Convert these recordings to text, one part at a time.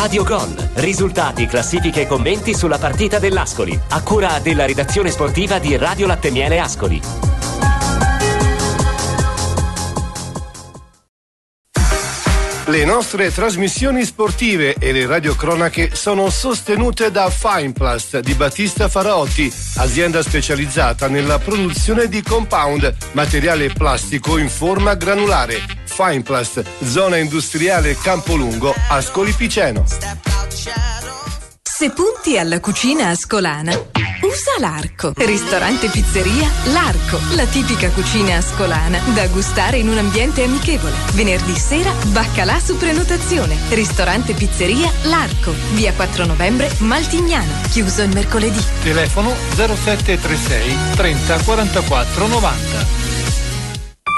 Radio Gol. Risultati, classifiche e commenti sulla partita dell'Ascoli. A cura della redazione sportiva di Radio Latte Miele Ascoli. Le nostre trasmissioni sportive e le radiocronache sono sostenute da Fineplast di Battista Faraotti, azienda specializzata nella produzione di compound, materiale plastico in forma granulare. Fineplast, zona industriale Campolungo, Ascoli Piceno. Se punti alla cucina ascolana, usa l'Arco. Ristorante Pizzeria L'Arco, la tipica cucina ascolana da gustare in un ambiente amichevole. Venerdì sera baccalà su prenotazione. Ristorante Pizzeria L'Arco, via 4 novembre Maltignano, chiuso il mercoledì. Telefono 0736 30 44 90.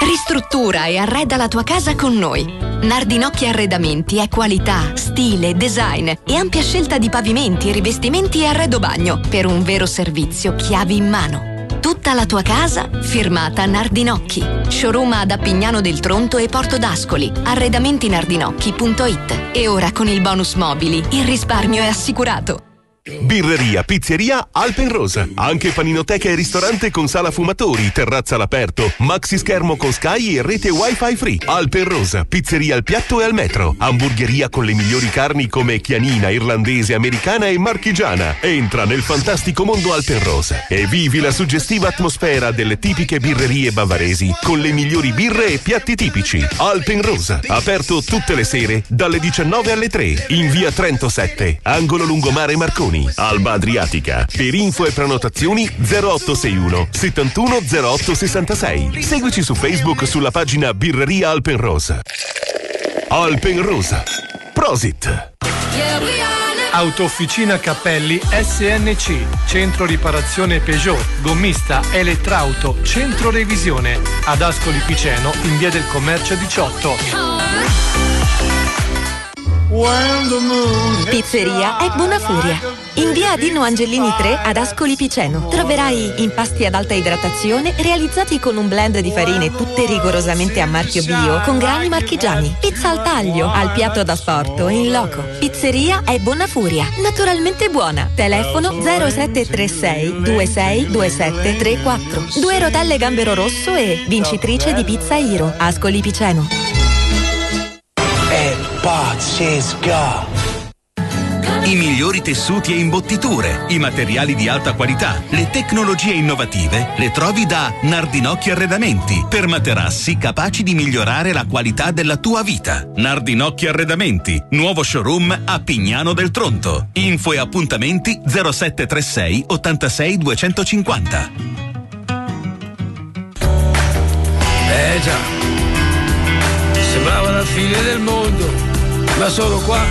Ristruttura e arreda la tua casa con noi. Nardinocchi Arredamenti è qualità, stile, design e ampia scelta di pavimenti, rivestimenti e arredo bagno per un vero servizio chiavi in mano. Tutta la tua casa firmata Nardinocchi. Showroom ad Appignano del Tronto e Porto d'Ascoli. Arredamentinardinocchi.it. E ora con il bonus mobili il risparmio è assicurato. Birreria, pizzeria Alpenrosa. Anche paninoteca e ristorante con sala fumatori, terrazza all'aperto, maxi schermo con Sky e rete wifi free. Alpenrosa, pizzeria al piatto e al metro. Hamburgeria con le migliori carni come chianina, irlandese, americana e marchigiana. Entra nel fantastico mondo Alpenrosa e vivi la suggestiva atmosfera delle tipiche birrerie bavaresi con le migliori birre e piatti tipici. Alpenrosa, aperto tutte le sere dalle 19 alle 3 in via 37, angolo lungomare Marconi. Marconi, Alba Adriatica. Per info e prenotazioni 0861 710866. Seguici su Facebook sulla pagina Birreria Alpenrose. Alpenrose. Prosit. Autofficina Cappelli SNC, centro riparazione Peugeot, gommista Elettrauto, centro revisione, ad Ascoli Piceno, in via del Commercio 18. Pizzeria è Buona Furia. In via Dino Angelini 3 ad Ascoli Piceno troverai impasti ad alta idratazione realizzati con un blend di farine tutte rigorosamente a marchio bio con grani marchigiani. Pizza al taglio, al piatto da e in loco. Pizzeria è Buona Furia, naturalmente buona. Telefono 0736 262734. Due rotelle gambero rosso e vincitrice di Pizza Iro. Ascoli Piceno. Eh, pazzesca! I migliori tessuti e imbottiture, i materiali di alta qualità, le tecnologie innovative le trovi da Nardinocchi Arredamenti per materassi capaci di migliorare la qualità della tua vita. Nardinocchi Arredamenti, nuovo showroom a Pignano del Tronto. Info e appuntamenti 0736 86 250. Eh già, sembrava la fine del mondo ma solo qua.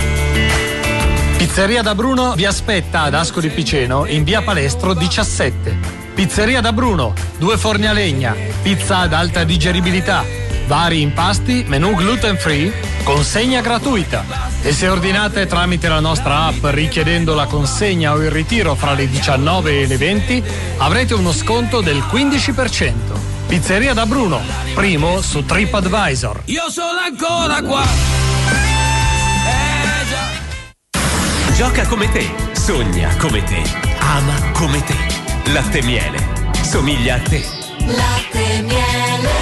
Pizzeria da Bruno vi aspetta ad Ascoli Piceno in via Palestro 17. Pizzeria da Bruno, due forni a legna, pizza ad alta digeribilità, vari impasti, menù gluten free, consegna gratuita. E se ordinate tramite la nostra app richiedendo la consegna o il ritiro fra le 19 e le 20, avrete uno sconto del 15%. Pizzeria da Bruno, primo su TripAdvisor. Io sono ancora qua. Gioca come te, sogna come te, ama come te. Latte Miele, somiglia a te. Latte Miele.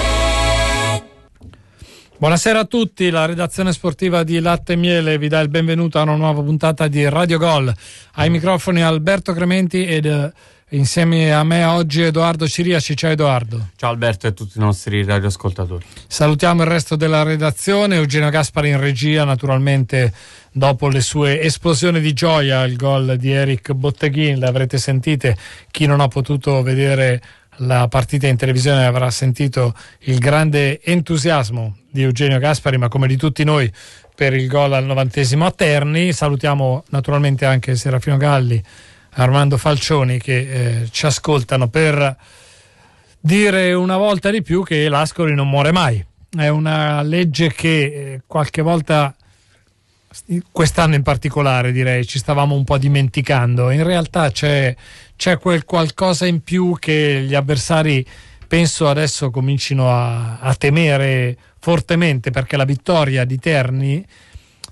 Buonasera a tutti, la redazione sportiva di Latte e Miele vi dà il benvenuto a una nuova puntata di Radio Gol. Ai microfoni Alberto Crementi ed eh, insieme a me oggi Edoardo Ciriaci. Ciao Edoardo. Ciao Alberto e a tutti i nostri radioascoltatori. Salutiamo il resto della redazione, Eugenio Gaspari in regia, naturalmente dopo le sue esplosioni di gioia al gol di Eric Botteghin. L'avrete sentite, chi non ha potuto vedere la partita in televisione avrà sentito il grande entusiasmo di Eugenio Gaspari, ma come di tutti noi per il gol al novantesimo a Terni. Salutiamo naturalmente anche Serafino Galli, Armando Falcioni che eh, ci ascoltano per dire una volta di più che l'Ascoli non muore mai. È una legge che eh, qualche volta quest'anno in particolare direi ci stavamo un po' dimenticando. In realtà c'è, c'è quel qualcosa in più che gli avversari penso adesso comincino a, a temere fortemente perché la vittoria di Terni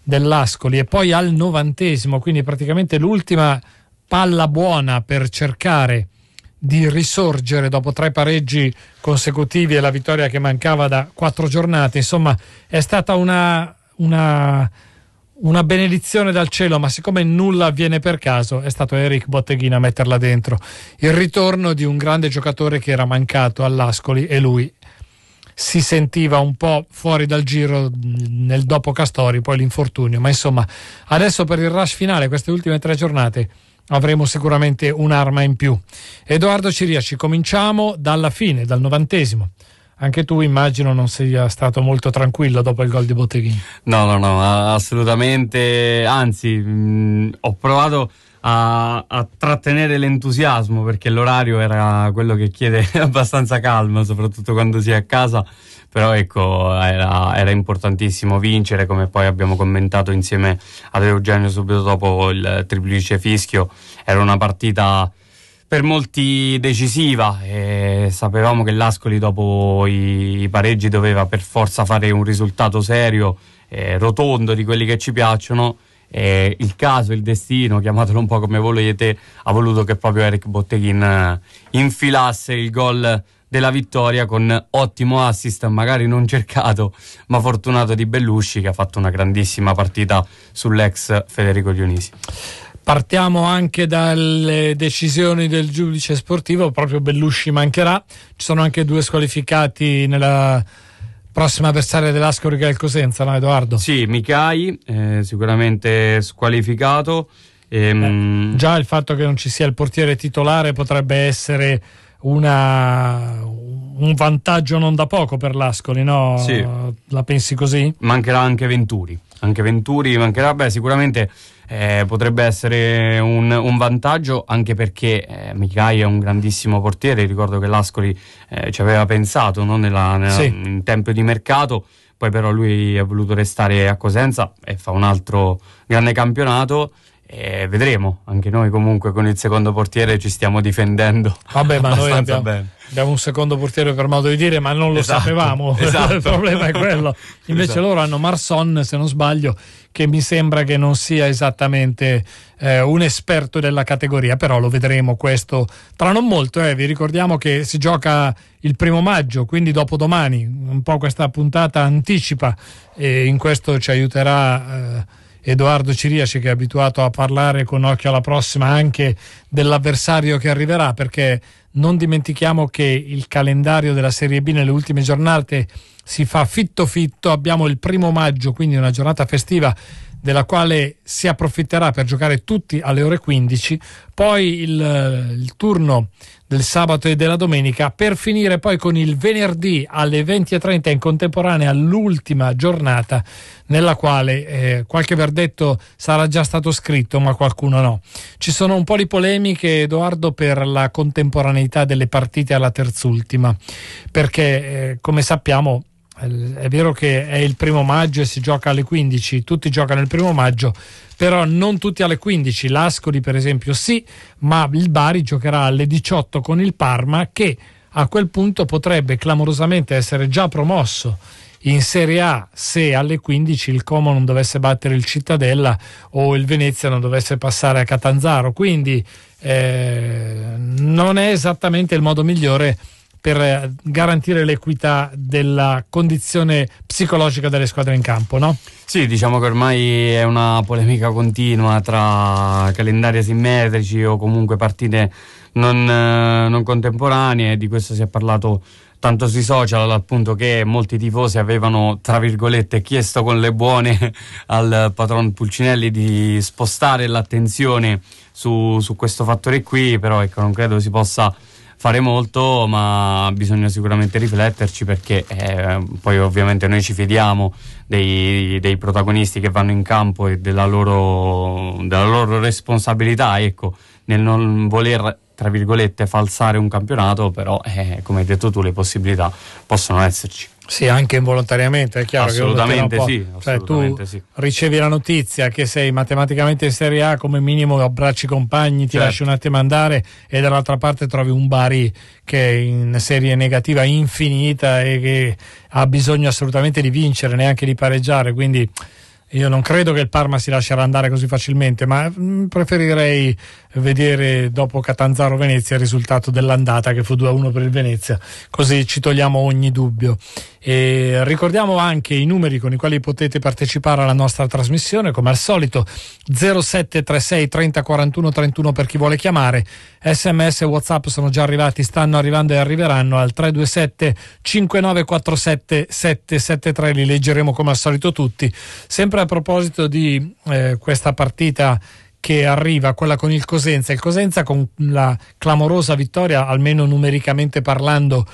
dell'Ascoli e poi al novantesimo, quindi praticamente l'ultima palla buona per cercare di risorgere dopo tre pareggi consecutivi e la vittoria che mancava da quattro giornate. Insomma, è stata una, una una benedizione dal cielo, ma siccome nulla avviene per caso, è stato Eric Botteghina a metterla dentro. Il ritorno di un grande giocatore che era mancato all'Ascoli e lui si sentiva un po' fuori dal giro mm, nel dopo Castori, poi l'infortunio, ma insomma, adesso per il rush finale, queste ultime tre giornate avremo sicuramente un'arma in più. Edoardo Ciriaci, cominciamo dalla fine, dal novantesimo. Anche tu immagino non sia stato molto tranquillo dopo il gol di Botteghini. No, no, no, assolutamente. Anzi, mh, mm, ho provato a, a, trattenere l'entusiasmo perché l'orario era quello che chiede abbastanza calma, soprattutto quando si è a casa. Però ecco, era, era importantissimo vincere, come poi abbiamo commentato insieme ad Eugenio subito dopo il triplice fischio. Era una partita per molti decisiva e sapevamo che l'Ascoli dopo i, i pareggi doveva per forza fare un risultato serio, eh, rotondo di quelli che ci piacciono. Eh, il caso, il destino, chiamatelo un po' come volete, ha voluto che proprio Eric Botteghin eh, infilasse il gol della vittoria con ottimo assist, magari non cercato, ma fortunato di Bellusci che ha fatto una grandissima partita sull'ex Federico Dionisi. Partiamo anche dalle decisioni del giudice sportivo, proprio Bellusci mancherà, ci sono anche due squalificati nella prossima avversaria dell'Ascoli che è il Cosenza, no Edoardo? Sì, Micai eh, sicuramente squalificato. Ehm... Eh, già il fatto che non ci sia il portiere titolare potrebbe essere una, un vantaggio non da poco per l'Ascoli, no? Sì. La pensi così? Mancherà anche Venturi, anche Venturi mancherà, beh sicuramente eh, potrebbe essere un, un, vantaggio anche perché eh, Micai è un grandissimo portiere, ricordo che l'Ascoli eh, ci aveva pensato no? nella, nella, sì. in tempo di mercato, poi però lui ha voluto restare a Cosenza e fa un altro grande campionato. E vedremo, anche noi comunque con il secondo portiere ci stiamo difendendo. Vabbè, ma noi abbiamo, abbiamo un secondo portiere per modo di dire, ma non lo esatto, sapevamo. Esatto. il problema è quello. Invece esatto. loro hanno Marson, se non sbaglio, che mi sembra che non sia esattamente eh, un esperto della categoria, però lo vedremo questo tra non molto. Eh. Vi ricordiamo che si gioca il primo maggio, quindi dopodomani, un po' questa puntata anticipa e in questo ci aiuterà. Eh, Edoardo Ciriaci che è abituato a parlare con occhio alla prossima anche dell'avversario che arriverà perché non dimentichiamo che il calendario della Serie B nelle ultime giornate si fa fitto fitto, abbiamo il primo maggio, quindi una giornata festiva della quale si approfitterà per giocare tutti alle ore 15, poi il, eh, il, turno del sabato e della domenica, per finire poi con il venerdì alle 20.30 in contemporanea all'ultima giornata nella quale eh, qualche verdetto sarà già stato scritto ma qualcuno no. Ci sono un po' di polemiche Edoardo per la contemporaneità delle partite alla terzultima perché eh, come sappiamo è vero che è il primo maggio e si gioca alle 15, tutti giocano il primo maggio, però non tutti alle 15. L'Ascoli, per esempio, sì, ma il Bari giocherà alle 18 con il Parma, che a quel punto potrebbe clamorosamente essere già promosso in Serie A se alle 15 il Como non dovesse battere il Cittadella o il Venezia non dovesse passare a Catanzaro. Quindi eh, non è esattamente il modo migliore per eh, garantire l'equità della condizione psicologica delle squadre in campo, no? Sì, diciamo che ormai è una polemica continua tra calendari asimmetrici o comunque partite non, eh, non contemporanee, di questo si è parlato tanto sui social al punto che molti tifosi avevano tra virgolette chiesto con le buone al patron Pulcinelli di spostare l'attenzione su, su questo fattore qui però ecco non credo si possa fare molto, ma bisogna sicuramente rifletterci perché eh, poi ovviamente noi ci fidiamo dei, dei, protagonisti che vanno in campo e della loro, della loro responsabilità, ecco, nel non voler tra virgolette, falsare un campionato, però eh, come hai detto tu le possibilità possono esserci. Sì, anche involontariamente, è chiaro assolutamente che sì, assolutamente cioè, tu sì. ricevi la notizia che sei matematicamente in Serie A, come minimo abbracci i compagni, ti certo. lasci un attimo andare e dall'altra parte trovi un Bari che è in serie negativa infinita e che ha bisogno assolutamente di vincere, neanche di pareggiare, quindi io non credo che il Parma si lascerà andare così facilmente, ma mm, preferirei vedere dopo Catanzaro Venezia il risultato dell'andata che fu 2-1 per il Venezia, così ci togliamo ogni dubbio. E ricordiamo anche i numeri con i quali potete partecipare alla nostra trasmissione, come al solito 0736 30 31 per chi vuole chiamare, sms e whatsapp sono già arrivati, stanno arrivando e arriveranno al 327 5947 773, li leggeremo come al solito tutti. Sempre a proposito di eh, questa partita che arriva, quella con il Cosenza. Il Cosenza con la clamorosa vittoria, almeno numericamente parlando,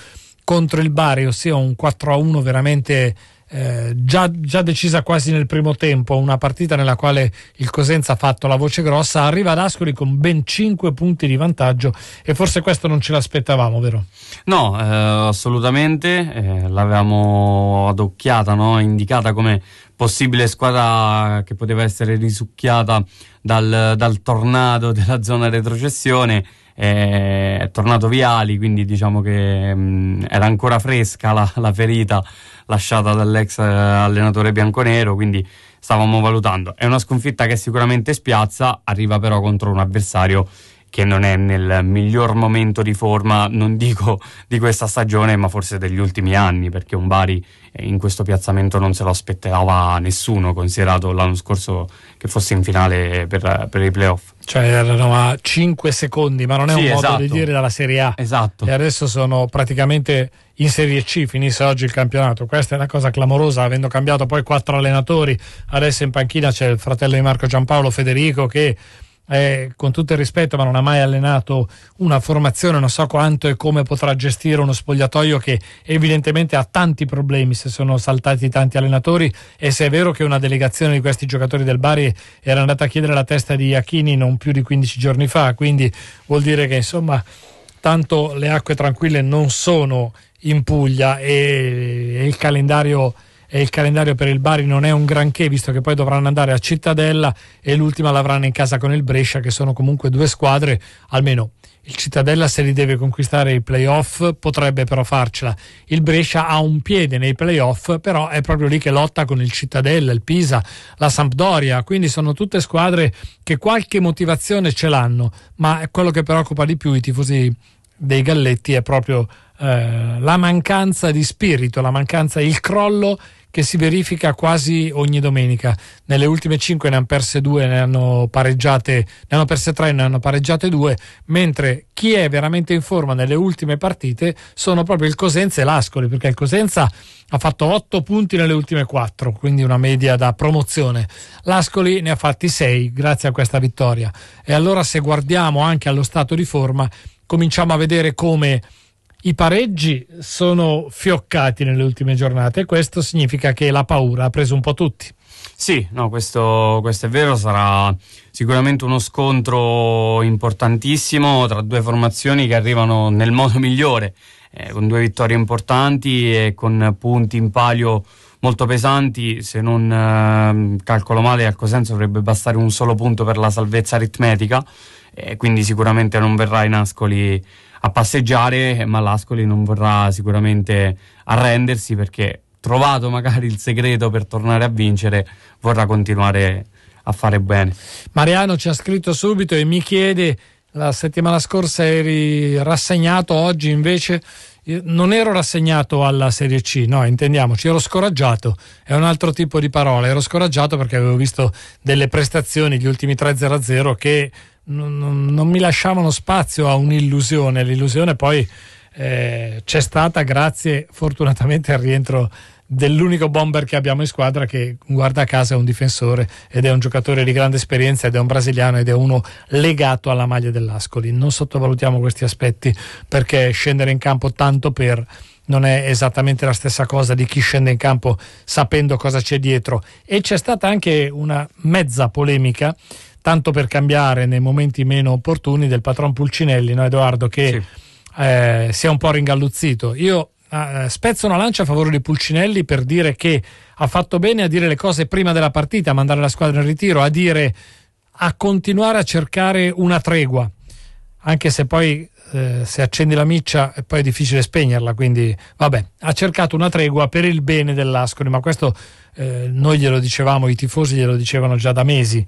contro il Bari, ossia un 4-1 veramente eh, già, già, decisa quasi nel primo tempo, una partita nella quale il Cosenza ha fatto la voce grossa, arriva ad Ascoli con ben 5 punti di vantaggio e forse questo non ce l'aspettavamo, vero? No, eh, assolutamente, eh, l'avevamo adocchiata, no? indicata come possibile squadra che poteva essere risucchiata dal, dal tornado della zona retrocessione eh, è tornato Viali, quindi diciamo che mh, mm, era ancora fresca la, la, ferita lasciata dall'ex eh, allenatore bianconero, quindi stavamo valutando. È una sconfitta che sicuramente spiazza, arriva però contro un avversario che non è nel miglior momento di forma, non dico di questa stagione, ma forse degli ultimi anni, perché un Bari eh, in questo piazzamento non se lo aspettava nessuno, considerato l'anno scorso che fosse in finale per, per i playoff. Cioè erano a 5 secondi, ma non è sì, un modo esatto. di dire dalla Serie A. Esatto. E adesso sono praticamente in Serie C, finisce oggi il campionato. Questa è una cosa clamorosa, avendo cambiato poi quattro allenatori. Adesso in panchina c'è il fratello di Marco Giampaolo, Federico, che eh, con tutto il rispetto, ma non ha mai allenato una formazione, non so quanto e come potrà gestire uno spogliatoio che evidentemente ha tanti problemi se sono saltati tanti allenatori e se è vero che una delegazione di questi giocatori del Bari era andata a chiedere la testa di Achini non più di 15 giorni fa, quindi vuol dire che insomma tanto le acque tranquille non sono in Puglia e, e il calendario e il calendario per il Bari non è un granché visto che poi dovranno andare a Cittadella e l'ultima l'avranno in casa con il Brescia che sono comunque due squadre almeno il Cittadella se li deve conquistare i playoff potrebbe però farcela il Brescia ha un piede nei playoff però è proprio lì che lotta con il Cittadella il Pisa, la Sampdoria quindi sono tutte squadre che qualche motivazione ce l'hanno ma quello che preoccupa di più i tifosi dei Galletti è proprio eh, la mancanza di spirito, la mancanza, il crollo che si verifica quasi ogni domenica. Nelle ultime 5 ne hanno perse 2, ne hanno pareggiate, ne hanno perse 3, ne hanno pareggiate 2, mentre chi è veramente in forma nelle ultime partite sono proprio il Cosenza e l'Ascoli, perché il Cosenza ha fatto 8 punti nelle ultime 4, quindi una media da promozione. L'Ascoli ne ha fatti 6 grazie a questa vittoria. E allora se guardiamo anche allo stato di forma, cominciamo a vedere come i pareggi sono fioccati nelle ultime giornate e questo significa che la paura ha preso un po' tutti. Sì, no, questo, questo, è vero, sarà sicuramente uno scontro importantissimo tra due formazioni che arrivano nel modo migliore, eh, con due vittorie importanti e con punti in palio molto pesanti, se non eh, calcolo male al Cosenza dovrebbe bastare un solo punto per la salvezza aritmetica, eh, quindi sicuramente non verrà ai Nascoli a passeggiare, eh, ma l'Ascoli non vorrà sicuramente arrendersi perché trovato magari il segreto per tornare a vincere, vorrà continuare a fare bene. Mariano ci ha scritto subito e mi chiede, la settimana scorsa eri rassegnato, oggi invece non ero rassegnato alla Serie C, no, intendiamoci, ero scoraggiato, è un altro tipo di parola, ero scoraggiato perché avevo visto delle prestazioni, gli ultimi 3-0-0 che non, non, non mi lasciavano spazio a un'illusione. L'illusione poi eh, c'è stata grazie fortunatamente al rientro dell'unico bomber che abbiamo in squadra che guarda a casa è un difensore ed è un giocatore di grande esperienza ed è un brasiliano ed è uno legato alla maglia dell'Ascoli. Non sottovalutiamo questi aspetti perché scendere in campo tanto per non è esattamente la stessa cosa di chi scende in campo sapendo cosa c'è dietro e c'è stata anche una mezza polemica tanto per cambiare nei momenti meno opportuni del patron Pulcinelli, no Edoardo, che sì. eh, si è un po' ringalluzzito. Io ah, eh, spezzo una lancia a favore di Pulcinelli per dire che ha fatto bene a dire le cose prima della partita, a mandare la squadra in ritiro, a dire a continuare a cercare una tregua, anche se poi eh, se accendi la miccia eh, poi è difficile spegnerla, quindi vabbè, ha cercato una tregua per il bene dell'Ascoli, ma questo eh, noi glielo dicevamo, i tifosi glielo dicevano già da mesi,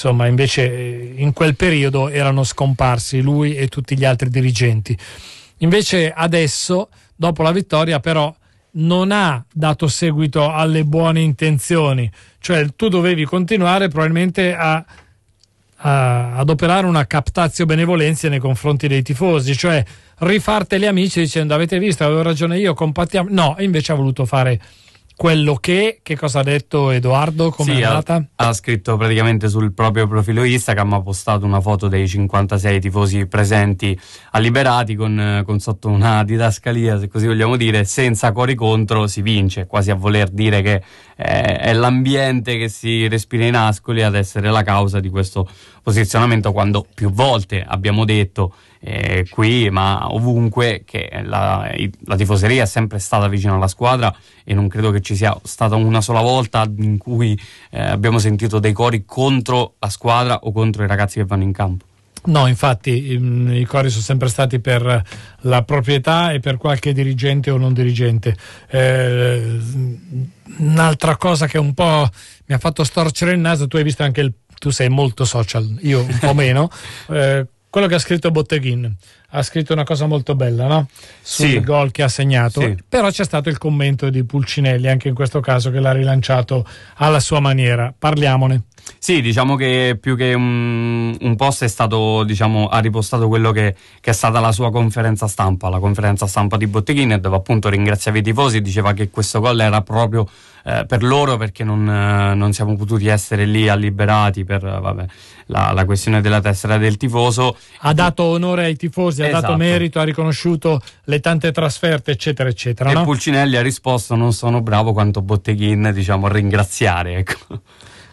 insomma invece eh, in quel periodo erano scomparsi lui e tutti gli altri dirigenti. Invece adesso, dopo la vittoria, però non ha dato seguito alle buone intenzioni, cioè tu dovevi continuare probabilmente a, a, ad operare una captazio benevolenza nei confronti dei tifosi, cioè rifarteli amici dicendo avete visto, avevo ragione io, compattiamo. No, invece ha voluto fare quello che, che cosa ha detto Edoardo? Come sì, è andata? Ha, ha, scritto praticamente sul proprio profilo Instagram, ha postato una foto dei 56 tifosi presenti a Liberati con, con sotto una didascalia, se così vogliamo dire, senza cuori contro si vince, quasi a voler dire che è, l'ambiente che si respira in Ascoli ad essere la causa di questo posizionamento quando più volte abbiamo detto eh, qui ma ovunque che la, la, tifoseria è sempre stata vicina alla squadra e non credo che ci sia stata una sola volta in cui eh, abbiamo sentito dei cori contro la squadra o contro i ragazzi che vanno in campo. No, infatti mm, i cori sono sempre stati per la proprietà e per qualche dirigente o non dirigente. Eh, un'altra cosa che un po' mi ha fatto storcere il naso, tu hai visto anche il, tu sei molto social, io un po' meno, eh, quello che ha scritto Botteghin ha scritto una cosa molto bella no? sul sì. gol che ha segnato sì. però c'è stato il commento di Pulcinelli anche in questo caso che l'ha rilanciato alla sua maniera parliamone sì, diciamo che più che un, un post è stato, diciamo, ha ripostato quello che, che, è stata la sua conferenza stampa, la conferenza stampa di Botteghini, dove appunto ringraziava i tifosi, diceva che questo gol era proprio eh, per loro perché non, eh, non, siamo potuti essere lì a liberati per vabbè, la, la, questione della tessera del tifoso. Ha dato onore ai tifosi, esatto. ha dato esatto. merito, ha riconosciuto le tante trasferte, eccetera, eccetera. E no? Pulcinelli ha risposto: Non sono bravo quanto Botteghin, diciamo, a ringraziare. Ecco.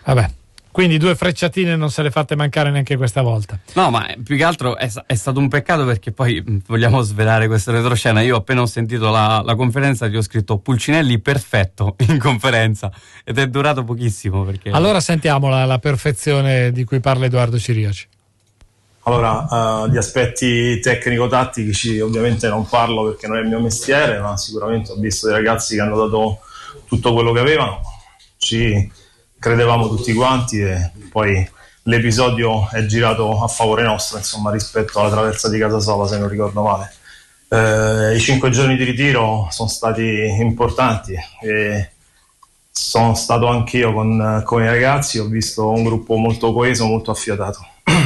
Vabbè. Quindi due frecciatine non se le fate mancare neanche questa volta. No, ma più che altro è, è stato un peccato perché poi mm, vogliamo svelare questa retroscena. Io appena ho sentito la, la conferenza gli ho scritto Pulcinelli perfetto in conferenza ed è durato pochissimo. Perché... Allora sentiamola la perfezione di cui parla Edoardo Ciriaci. Allora, uh, gli aspetti tecnico-tattici ovviamente non parlo perché non è il mio mestiere, ma sicuramente ho visto dei ragazzi che hanno dato tutto quello che avevano. Ci credevamo tutti quanti e poi l'episodio è girato a favore nostro insomma, rispetto alla traversa di Casasola se non ricordo male. Eh, I cinque giorni di ritiro sono stati importanti e sono stato anch'io con, con i ragazzi, ho visto un gruppo molto coeso, molto affiatato.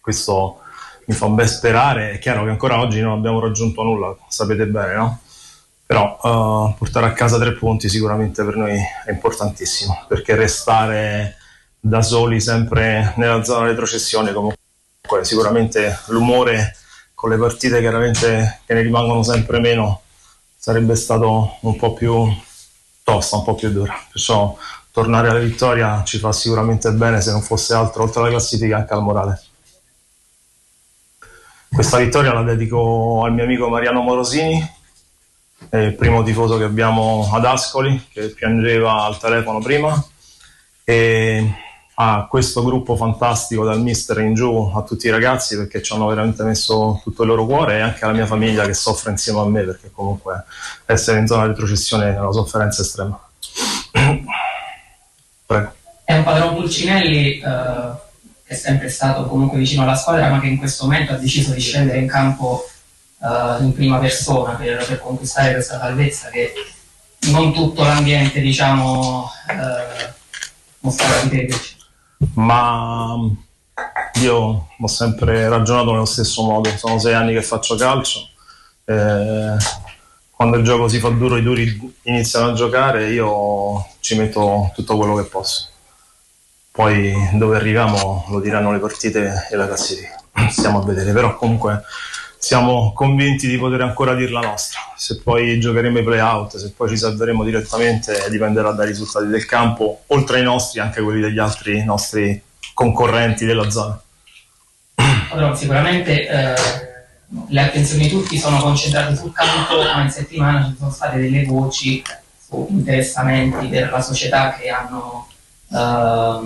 Questo mi fa ben sperare, è chiaro che ancora oggi non abbiamo raggiunto nulla, sapete bene, no? però uh, portare a casa tre punti sicuramente per noi è importantissimo perché restare da soli sempre nella zona retrocessione comunque sicuramente l'umore con le partite chiaramente che ne rimangono sempre meno sarebbe stato un po' più tosta, un po' più dura perciò tornare alla vittoria ci fa sicuramente bene se non fosse altro oltre alla classifica anche al morale questa vittoria la dedico al mio amico Mariano Morosini è il primo tifoso che abbiamo ad Ascoli, che piangeva al telefono prima, e a ah, questo gruppo fantastico dal mister in giù, a tutti i ragazzi perché ci hanno veramente messo tutto il loro cuore e anche alla mia famiglia che soffre insieme a me perché comunque essere in zona di retrocessione è una sofferenza estrema. Prego. È un padrone Pulcinelli eh, che è sempre stato comunque vicino alla squadra ma che in questo momento ha deciso di scendere in campo uh, in prima persona per, per, conquistare questa salvezza che non tutto l'ambiente diciamo uh, eh, mostrava di crederci. Ma io ho sempre ragionato nello stesso modo, sono sei anni che faccio calcio. Eh, quando il gioco si fa duro, i duri iniziano a giocare, io ci metto tutto quello che posso. Poi dove arriviamo lo diranno le partite e la classifica. Stiamo a vedere, però comunque siamo convinti di poter ancora dire la nostra. Se poi giocheremo i playout, se poi ci salveremo direttamente, dipenderà dai risultati del campo, oltre ai nostri, anche quelli degli altri nostri concorrenti della zona. Allora, sicuramente eh, le attenzioni di tutti sono concentrate sul campo, ma in settimana ci sono state delle voci su interessamenti per la società che hanno. Eh,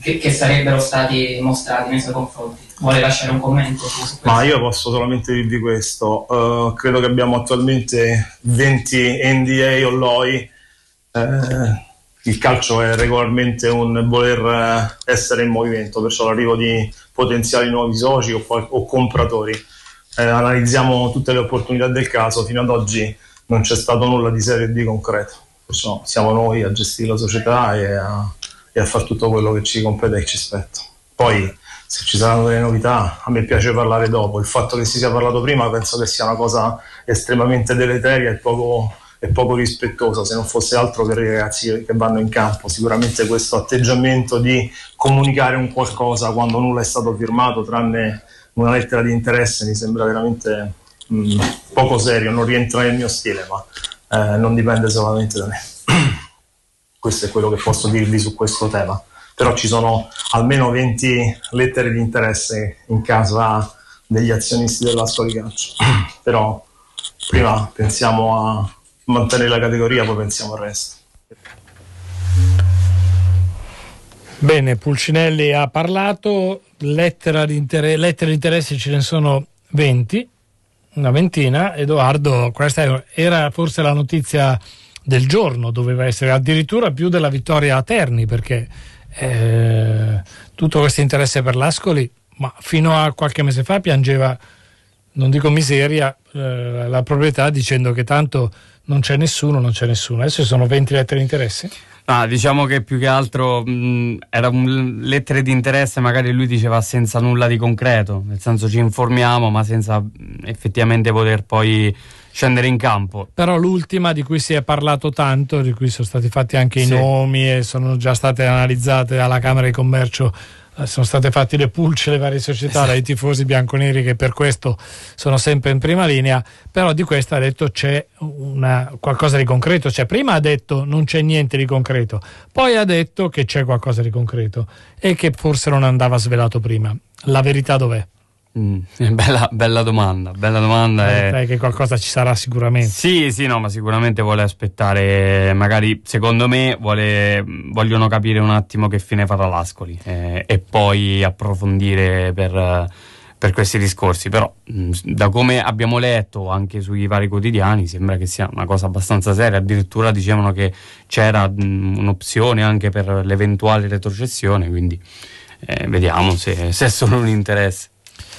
che, che sarebbero stati mostrati nei suoi confronti vuole lasciare un commento Ma io posso solamente dirvi questo, uh, credo che abbiamo attualmente 20 NDA o LOI, uh, eh, il calcio è regolarmente un voler eh, essere in movimento, perciò l'arrivo di potenziali nuovi soci o, o compratori. Uh, analizziamo tutte le opportunità del caso, fino ad oggi non c'è stato nulla di serio e di concreto, perciò siamo noi a gestire la società e a, e a fare tutto quello che ci compete e ci spetta. Poi se ci saranno delle novità, a me piace parlare dopo. Il fatto che si sia parlato prima penso che sia una cosa estremamente deleteria e poco, e poco rispettosa, se non fosse altro per i ragazzi che vanno in campo. Sicuramente questo atteggiamento di comunicare un qualcosa quando nulla è stato firmato, tranne una lettera di interesse, mi sembra veramente mh, mm, poco serio, non rientra nel mio stile, ma eh, non dipende solamente da me. questo è quello che posso dirvi su questo tema però ci sono almeno 20 lettere di interesse in casa degli azionisti dell'Asco di Calcio. però prima pensiamo a mantenere la categoria, poi pensiamo al resto. Bene, Pulcinelli ha parlato, lettere di interesse ce ne sono 20, una ventina. Edoardo, questa era forse la notizia del giorno, doveva essere addirittura più della vittoria a Terni, perché eh, tutto questo interesse per l'Ascoli, ma fino a qualche mese fa piangeva, non dico miseria, eh, la proprietà dicendo che tanto non c'è nessuno, non c'è nessuno. Adesso ci sono 20 lettere di interesse. Ah, diciamo che più che altro mh, era un lettere di interesse, magari lui diceva senza nulla di concreto, nel senso ci informiamo, ma senza effettivamente poter poi scendere in campo. Però l'ultima di cui si è parlato tanto, di cui sono stati fatti anche sì. i nomi e sono già state analizzate alla Camera di Commercio eh, sono state fatte le pulce le varie società esatto. dai tifosi bianconeri che per questo sono sempre in prima linea però di questa ha detto c'è una, qualcosa di concreto cioè, prima ha detto non c'è niente di concreto poi ha detto che c'è qualcosa di concreto e che forse non andava svelato prima la verità dov'è? Mm, bella, bella, domanda, bella domanda. è... che qualcosa ci sarà sicuramente. Sì, sì, no, ma sicuramente vuole aspettare, magari secondo me vuole, mm, vogliono capire un attimo che fine farà l'Ascoli eh, e poi approfondire per, eh, per, questi discorsi. Però mm, da come abbiamo letto anche sui vari quotidiani sembra che sia una cosa abbastanza seria, addirittura dicevano che c'era mm, un'opzione anche per l'eventuale retrocessione, quindi eh, vediamo se, se è solo un interesse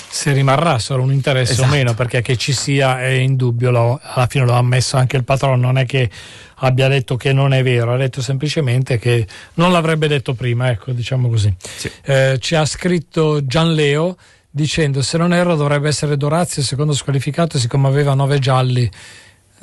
se rimarrà solo un interesse esatto. o meno, perché che ci sia è in dubbio, alla fine lo ha ammesso anche il patrono, non è che abbia detto che non è vero, ha detto semplicemente che non l'avrebbe detto prima, ecco, diciamo così. Sì. Eh, ci ha scritto Gianleo dicendo se non erro dovrebbe essere Dorazio secondo squalificato siccome aveva nove gialli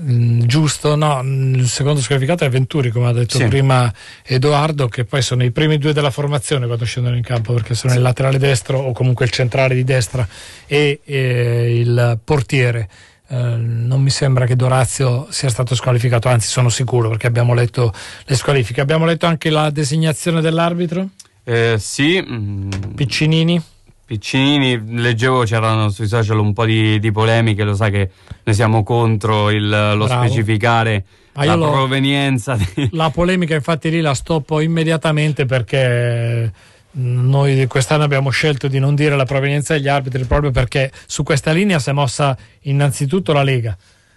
Mm, giusto, no, mm, il secondo squalificato è Venturi, come ha detto sì. prima Edoardo, che poi sono i primi due della formazione quando scendono in campo, perché sono sì. il laterale destro o comunque il centrale di destra e, e il portiere. Eh, non mi sembra che Dorazio sia stato squalificato, anzi sono sicuro perché abbiamo letto le squalifiche. Abbiamo letto anche la designazione dell'arbitro? Eh, sì. Mm. Piccinini? Piccinini, leggevo c'erano sui social un po' di, di polemiche, lo sai che noi siamo contro il, lo Bravo. specificare ah, la lo, provenienza. Di... La polemica infatti lì la stoppo immediatamente perché mm, noi quest'anno abbiamo scelto di non dire la provenienza degli arbitri proprio perché su questa linea si è mossa innanzitutto la Lega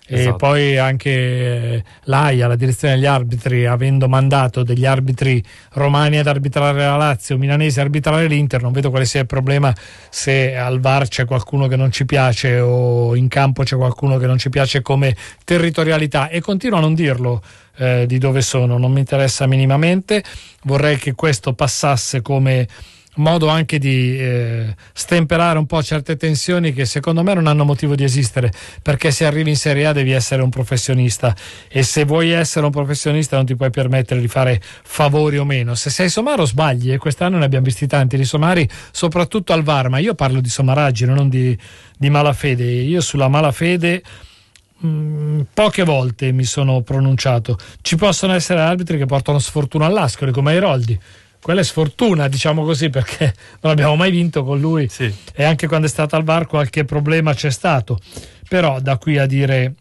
e esatto. poi anche eh, l'AIA, la direzione degli arbitri, avendo mandato degli arbitri romani ad arbitrare la Lazio, milanesi ad arbitrare l'Inter, non vedo quale sia il problema se al VAR c'è qualcuno che non ci piace o in campo c'è qualcuno che non ci piace come territorialità e continuo a non dirlo. Eh, di dove sono, non mi interessa minimamente, vorrei che questo passasse come modo anche di eh, stemperare un po' certe tensioni che secondo me non hanno motivo di esistere, perché se arrivi in Serie A devi essere un professionista e se vuoi essere un professionista non ti puoi permettere di fare favori o meno. Se sei somaro sbagli e quest'anno ne abbiamo visti tanti di somari, soprattutto al VAR, ma io parlo di somaraggine, non di, di malafede. Io sulla malafede... Mm, poche volte mi sono pronunciato. Ci possono essere arbitri che portano sfortuna all'ascoli, come Airoldi quella è sfortuna, diciamo così, perché non abbiamo mai vinto con lui sì. e anche quando è stato al bar qualche problema c'è stato. Però da qui a dire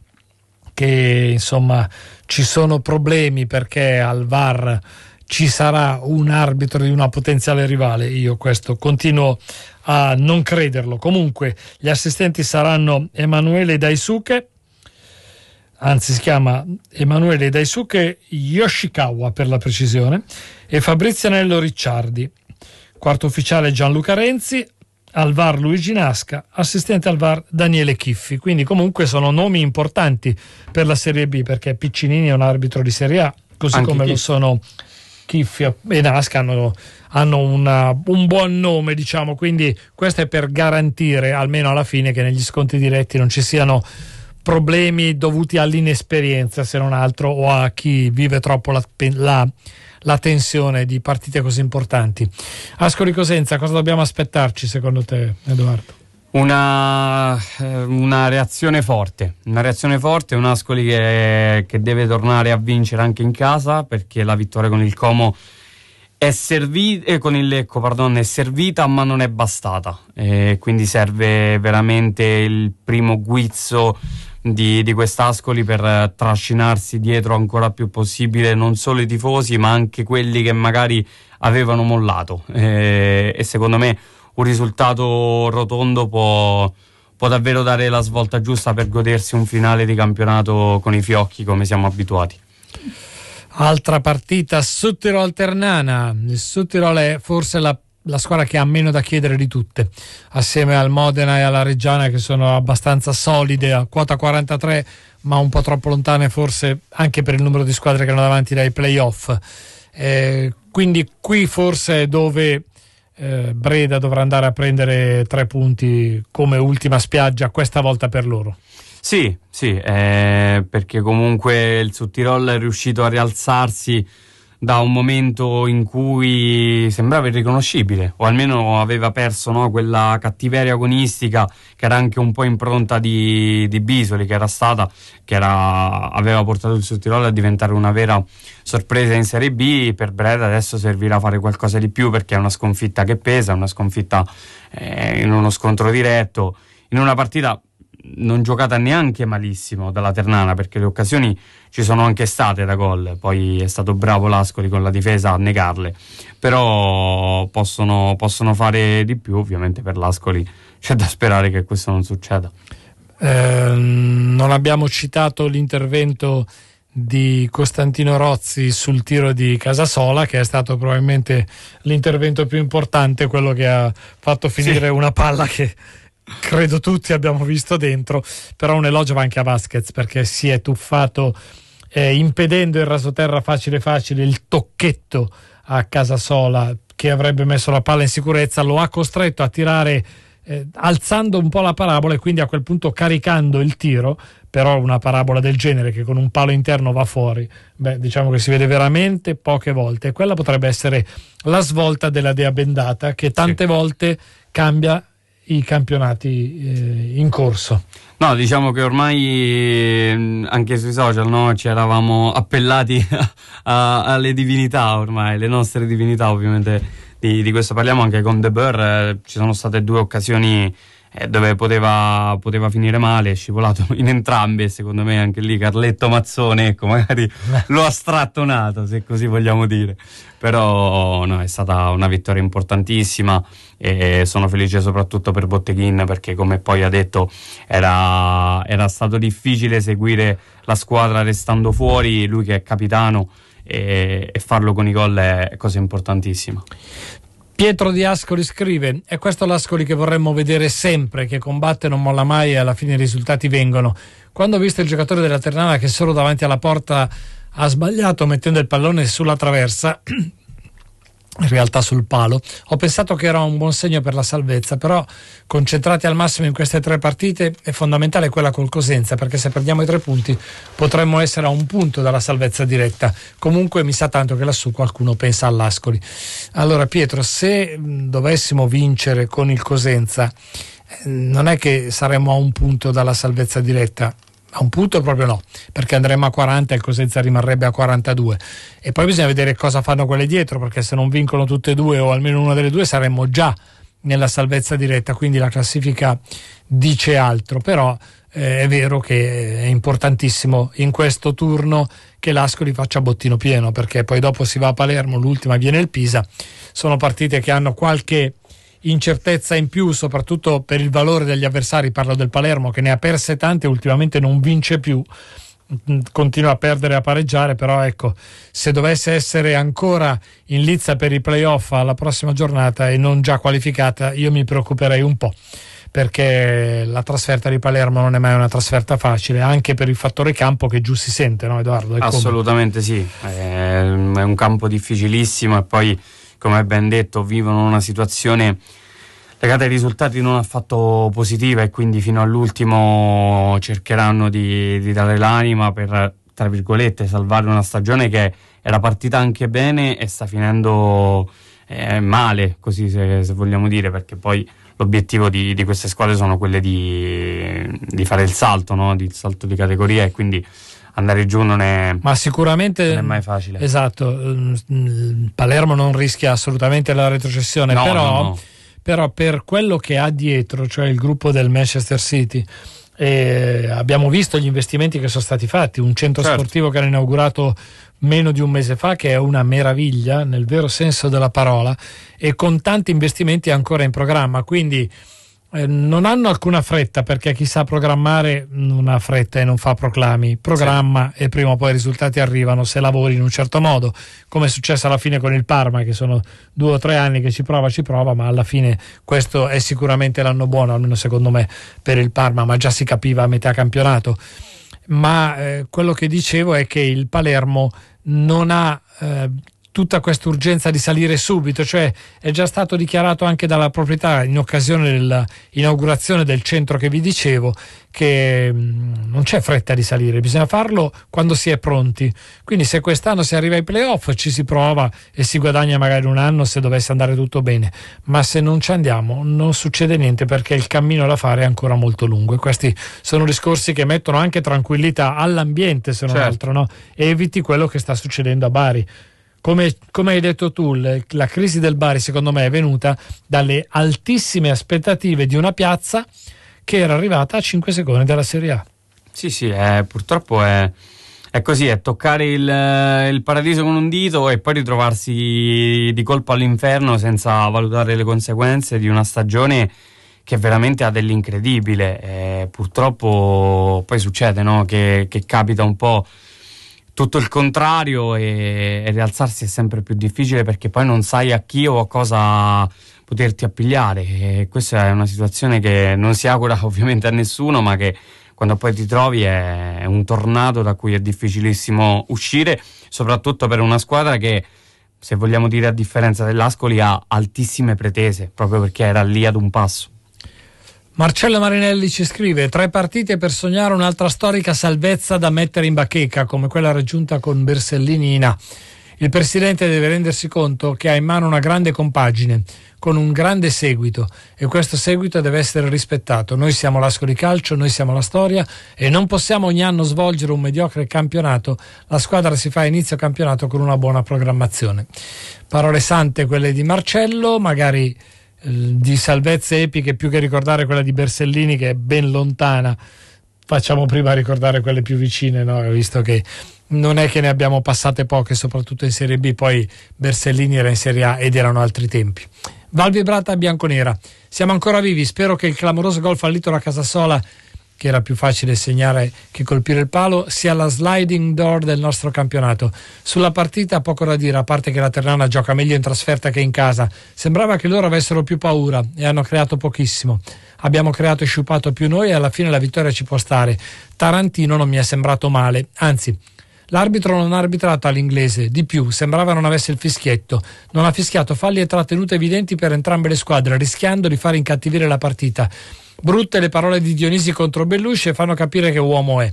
che insomma ci sono problemi perché al VAR ci sarà un arbitro di una potenziale rivale. Io questo continuo a non crederlo. Comunque gli assistenti saranno Emanuele Daisuke, anzi si chiama Emanuele Daisuke Yoshikawa per la precisione, e Fabrizianello Ricciardi, quarto ufficiale Gianluca Renzi, Alvar Luigi Nasca, assistente Alvar Daniele Chiffi. Quindi comunque sono nomi importanti per la Serie B perché Piccinini è un arbitro di Serie A, così Anche come Chiffi. lo sono Chiffi e Nasca hanno, hanno una, un buon nome, diciamo, quindi questo è per garantire almeno alla fine che negli sconti diretti non ci siano problemi dovuti all'inesperienza se non altro o a chi vive troppo la, la, la tensione di partite così importanti. Ascoli Cosenza, cosa dobbiamo aspettarci secondo te Edoardo? Una, eh, una, reazione forte, una reazione forte, un Ascoli che, che, deve tornare a vincere anche in casa perché la vittoria con il Como è servita, eh, con il Lecco, pardon, è servita ma non è bastata, eh, quindi serve veramente il primo guizzo di, di quest'Ascoli per eh, trascinarsi dietro ancora più possibile non solo i tifosi ma anche quelli che magari avevano mollato e, eh, e secondo me un risultato rotondo può, può davvero dare la svolta giusta per godersi un finale di campionato con i fiocchi come siamo abituati. Altra partita Suttirol-Ternana. Il Suttirol è forse la la squadra che ha meno da chiedere di tutte, assieme al Modena e alla Reggiana che sono abbastanza solide a quota 43, ma un po' troppo lontane forse anche per il numero di squadre che hanno davanti dai playoff. Eh, quindi qui forse è dove eh, Breda dovrà andare a prendere tre punti come ultima spiaggia, questa volta per loro. Sì, sì, eh, perché comunque il Sud Tirol è riuscito a rialzarsi da un momento in cui sembrava irriconoscibile, o almeno aveva perso no, quella cattiveria agonistica che era anche un po' impronta di, di Bisoli, che era stata, che era, aveva portato il Sudtirolo a diventare una vera sorpresa in Serie B. Per Breda adesso servirà a fare qualcosa di più perché è una sconfitta che pesa, una sconfitta eh, in uno scontro diretto, in una partita non giocata neanche malissimo dalla Ternana perché le occasioni ci sono anche state da gol, poi è stato bravo Lascoli con la difesa a negarle, però possono, possono fare di più, ovviamente per Lascoli c'è da sperare che questo non succeda. Eh, non abbiamo citato l'intervento di Costantino Rozzi sul tiro di Casasola, che è stato probabilmente l'intervento più importante, quello che ha fatto finire sì. una palla che credo tutti abbiamo visto dentro, però un elogio va anche a Vasquez perché si è tuffato eh, impedendo il rasoterra facile facile, il tocchetto a Casasola che avrebbe messo la palla in sicurezza, lo ha costretto a tirare eh, alzando un po' la parabola e quindi a quel punto caricando il tiro, però una parabola del genere che con un palo interno va fuori, beh, diciamo che si vede veramente poche volte. Quella potrebbe essere la svolta della Dea Bendata che tante sì. volte cambia i campionati eh, in corso. No, diciamo che ormai ehm, anche sui social no, ci eravamo appellati a, alle divinità ormai, le nostre divinità ovviamente di, di questo parliamo anche con De Boer, eh, ci sono state due occasioni eh, dove poteva, poteva, finire male, è scivolato in entrambe, secondo me anche lì Carletto Mazzone ecco, magari lo ha strattonato se così vogliamo dire però no, è stata una vittoria importantissima e sono felice soprattutto per Botteghin perché come poi ha detto era, era stato difficile seguire la squadra restando fuori, lui che è capitano e, e farlo con i gol è cosa importantissima. Pietro di Ascoli scrive: È questo l'Ascoli che vorremmo vedere sempre, che combatte non molla mai e alla fine i risultati vengono. Quando ho visto il giocatore della Ternana che solo davanti alla porta ha sbagliato mettendo il pallone sulla traversa in realtà sul palo. Ho pensato che era un buon segno per la salvezza, però concentrati al massimo in queste tre partite è fondamentale quella col Cosenza, perché se perdiamo i tre punti potremmo essere a un punto dalla salvezza diretta. Comunque mi sa tanto che lassù qualcuno pensa all'Ascoli. Allora Pietro, se dovessimo vincere con il Cosenza, eh, non è che saremmo a un punto dalla salvezza diretta, a un punto proprio no, perché andremo a 40 e il Cosenza rimarrebbe a 42. E poi bisogna vedere cosa fanno quelle dietro, perché se non vincono tutte e due o almeno una delle due saremmo già nella salvezza diretta, quindi la classifica dice altro, però eh, è vero che è importantissimo in questo turno che l'Ascoli faccia bottino pieno, perché poi dopo si va a Palermo, l'ultima viene il Pisa, sono partite che hanno qualche incertezza in più, soprattutto per il valore degli avversari. Parlo del Palermo che ne ha perse tante, ultimamente non vince più mm, continua a perdere e a pareggiare però ecco se dovesse essere ancora in lizza per i playoff alla prossima giornata e non già qualificata io mi preoccuperei un po' perché la trasferta di Palermo non è mai una trasferta facile, anche per il fattore campo che giù si sente, no Edoardo? Assolutamente sì, eh, è un campo difficilissimo e poi come ben detto, vivono una situazione legata ai risultati non affatto positiva e quindi fino all'ultimo cercheranno di, di dare l'anima per tra virgolette, salvare una stagione che era partita anche bene e sta finendo eh, male, così se, se, vogliamo dire, perché poi l'obiettivo di, di queste squadre sono quelle di, di fare il salto, no? il salto di categoria e quindi andare giù non è, Ma sicuramente, non è mai facile. Esatto, mm, mm, Palermo non rischia assolutamente la retrocessione, no, però, no, no. però per quello che ha dietro, cioè il gruppo del Manchester City, e abbiamo visto gli investimenti che sono stati fatti, un centro certo. sportivo che era inaugurato meno di un mese fa, che è una meraviglia nel vero senso della parola, e con tanti investimenti ancora in programma. Quindi eh, non hanno alcuna fretta perché chi sa programmare non ha fretta e non fa proclami, programma sì. e prima o poi i risultati arrivano se lavori in un certo modo, come è successo alla fine con il Parma che sono due o tre anni che ci prova, ci prova, ma alla fine questo è sicuramente l'anno buono, almeno secondo me per il Parma, ma già si capiva a metà campionato. Ma eh, quello che dicevo è che il Palermo non ha eh, tutta questa urgenza di salire subito, cioè è già stato dichiarato anche dalla proprietà in occasione dell'inaugurazione del centro che vi dicevo che mm, non c'è fretta di salire, bisogna farlo quando si è pronti. Quindi se quest'anno si arriva ai playoff ci si prova e si guadagna magari un anno se dovesse andare tutto bene, ma se non ci andiamo non succede niente perché il cammino da fare è ancora molto lungo e questi sono discorsi che mettono anche tranquillità all'ambiente se non certo. altro no? eviti quello che sta succedendo a Bari. Come, come, hai detto tu, le, la crisi del Bari secondo me è venuta dalle altissime aspettative di una piazza che era arrivata a 5 secondi dalla Serie A. Sì, sì, eh, purtroppo è, è, così, è toccare il, il, paradiso con un dito e poi ritrovarsi di colpo all'inferno senza valutare le conseguenze di una stagione che veramente ha dell'incredibile. Eh, purtroppo poi succede no? che, che capita un po' tutto il contrario e, e, rialzarsi è sempre più difficile perché poi non sai a chi o a cosa poterti appigliare e questa è una situazione che non si augura ovviamente a nessuno ma che quando poi ti trovi è un tornado da cui è difficilissimo uscire soprattutto per una squadra che se vogliamo dire a differenza dell'Ascoli ha altissime pretese proprio perché era lì ad un passo Marcello Marinelli ci scrive: Tre partite per sognare un'altra storica salvezza da mettere in bacheca, come quella raggiunta con Bersellini in A. Il presidente deve rendersi conto che ha in mano una grande compagine, con un grande seguito, e questo seguito deve essere rispettato. Noi siamo l'asco di Calcio, noi siamo la storia e non possiamo ogni anno svolgere un mediocre campionato. La squadra si fa inizio campionato con una buona programmazione. Parole sante quelle di Marcello, magari di salvezze epiche più che ricordare quella di Bersellini che è ben lontana facciamo prima ricordare quelle più vicine no? visto che non è che ne abbiamo passate poche soprattutto in Serie B poi Bersellini era in Serie A ed erano altri tempi Valvibrata bianconera siamo ancora vivi spero che il clamoroso gol fallito da Casasola che era più facile segnare che colpire il palo, sia la sliding door del nostro campionato. Sulla partita poco da dire, a parte che la Ternana gioca meglio in trasferta che in casa. Sembrava che loro avessero più paura e hanno creato pochissimo. Abbiamo creato e sciupato più noi e alla fine la vittoria ci può stare. Tarantino non mi è sembrato male, anzi. L'arbitro non ha arbitrato all'inglese, di più, sembrava non avesse il fischietto. Non ha fischiato falli e trattenute evidenti per entrambe le squadre, rischiando di far incattivire la partita. Brutte le parole di Dionisi contro Bellusci e fanno capire che uomo è.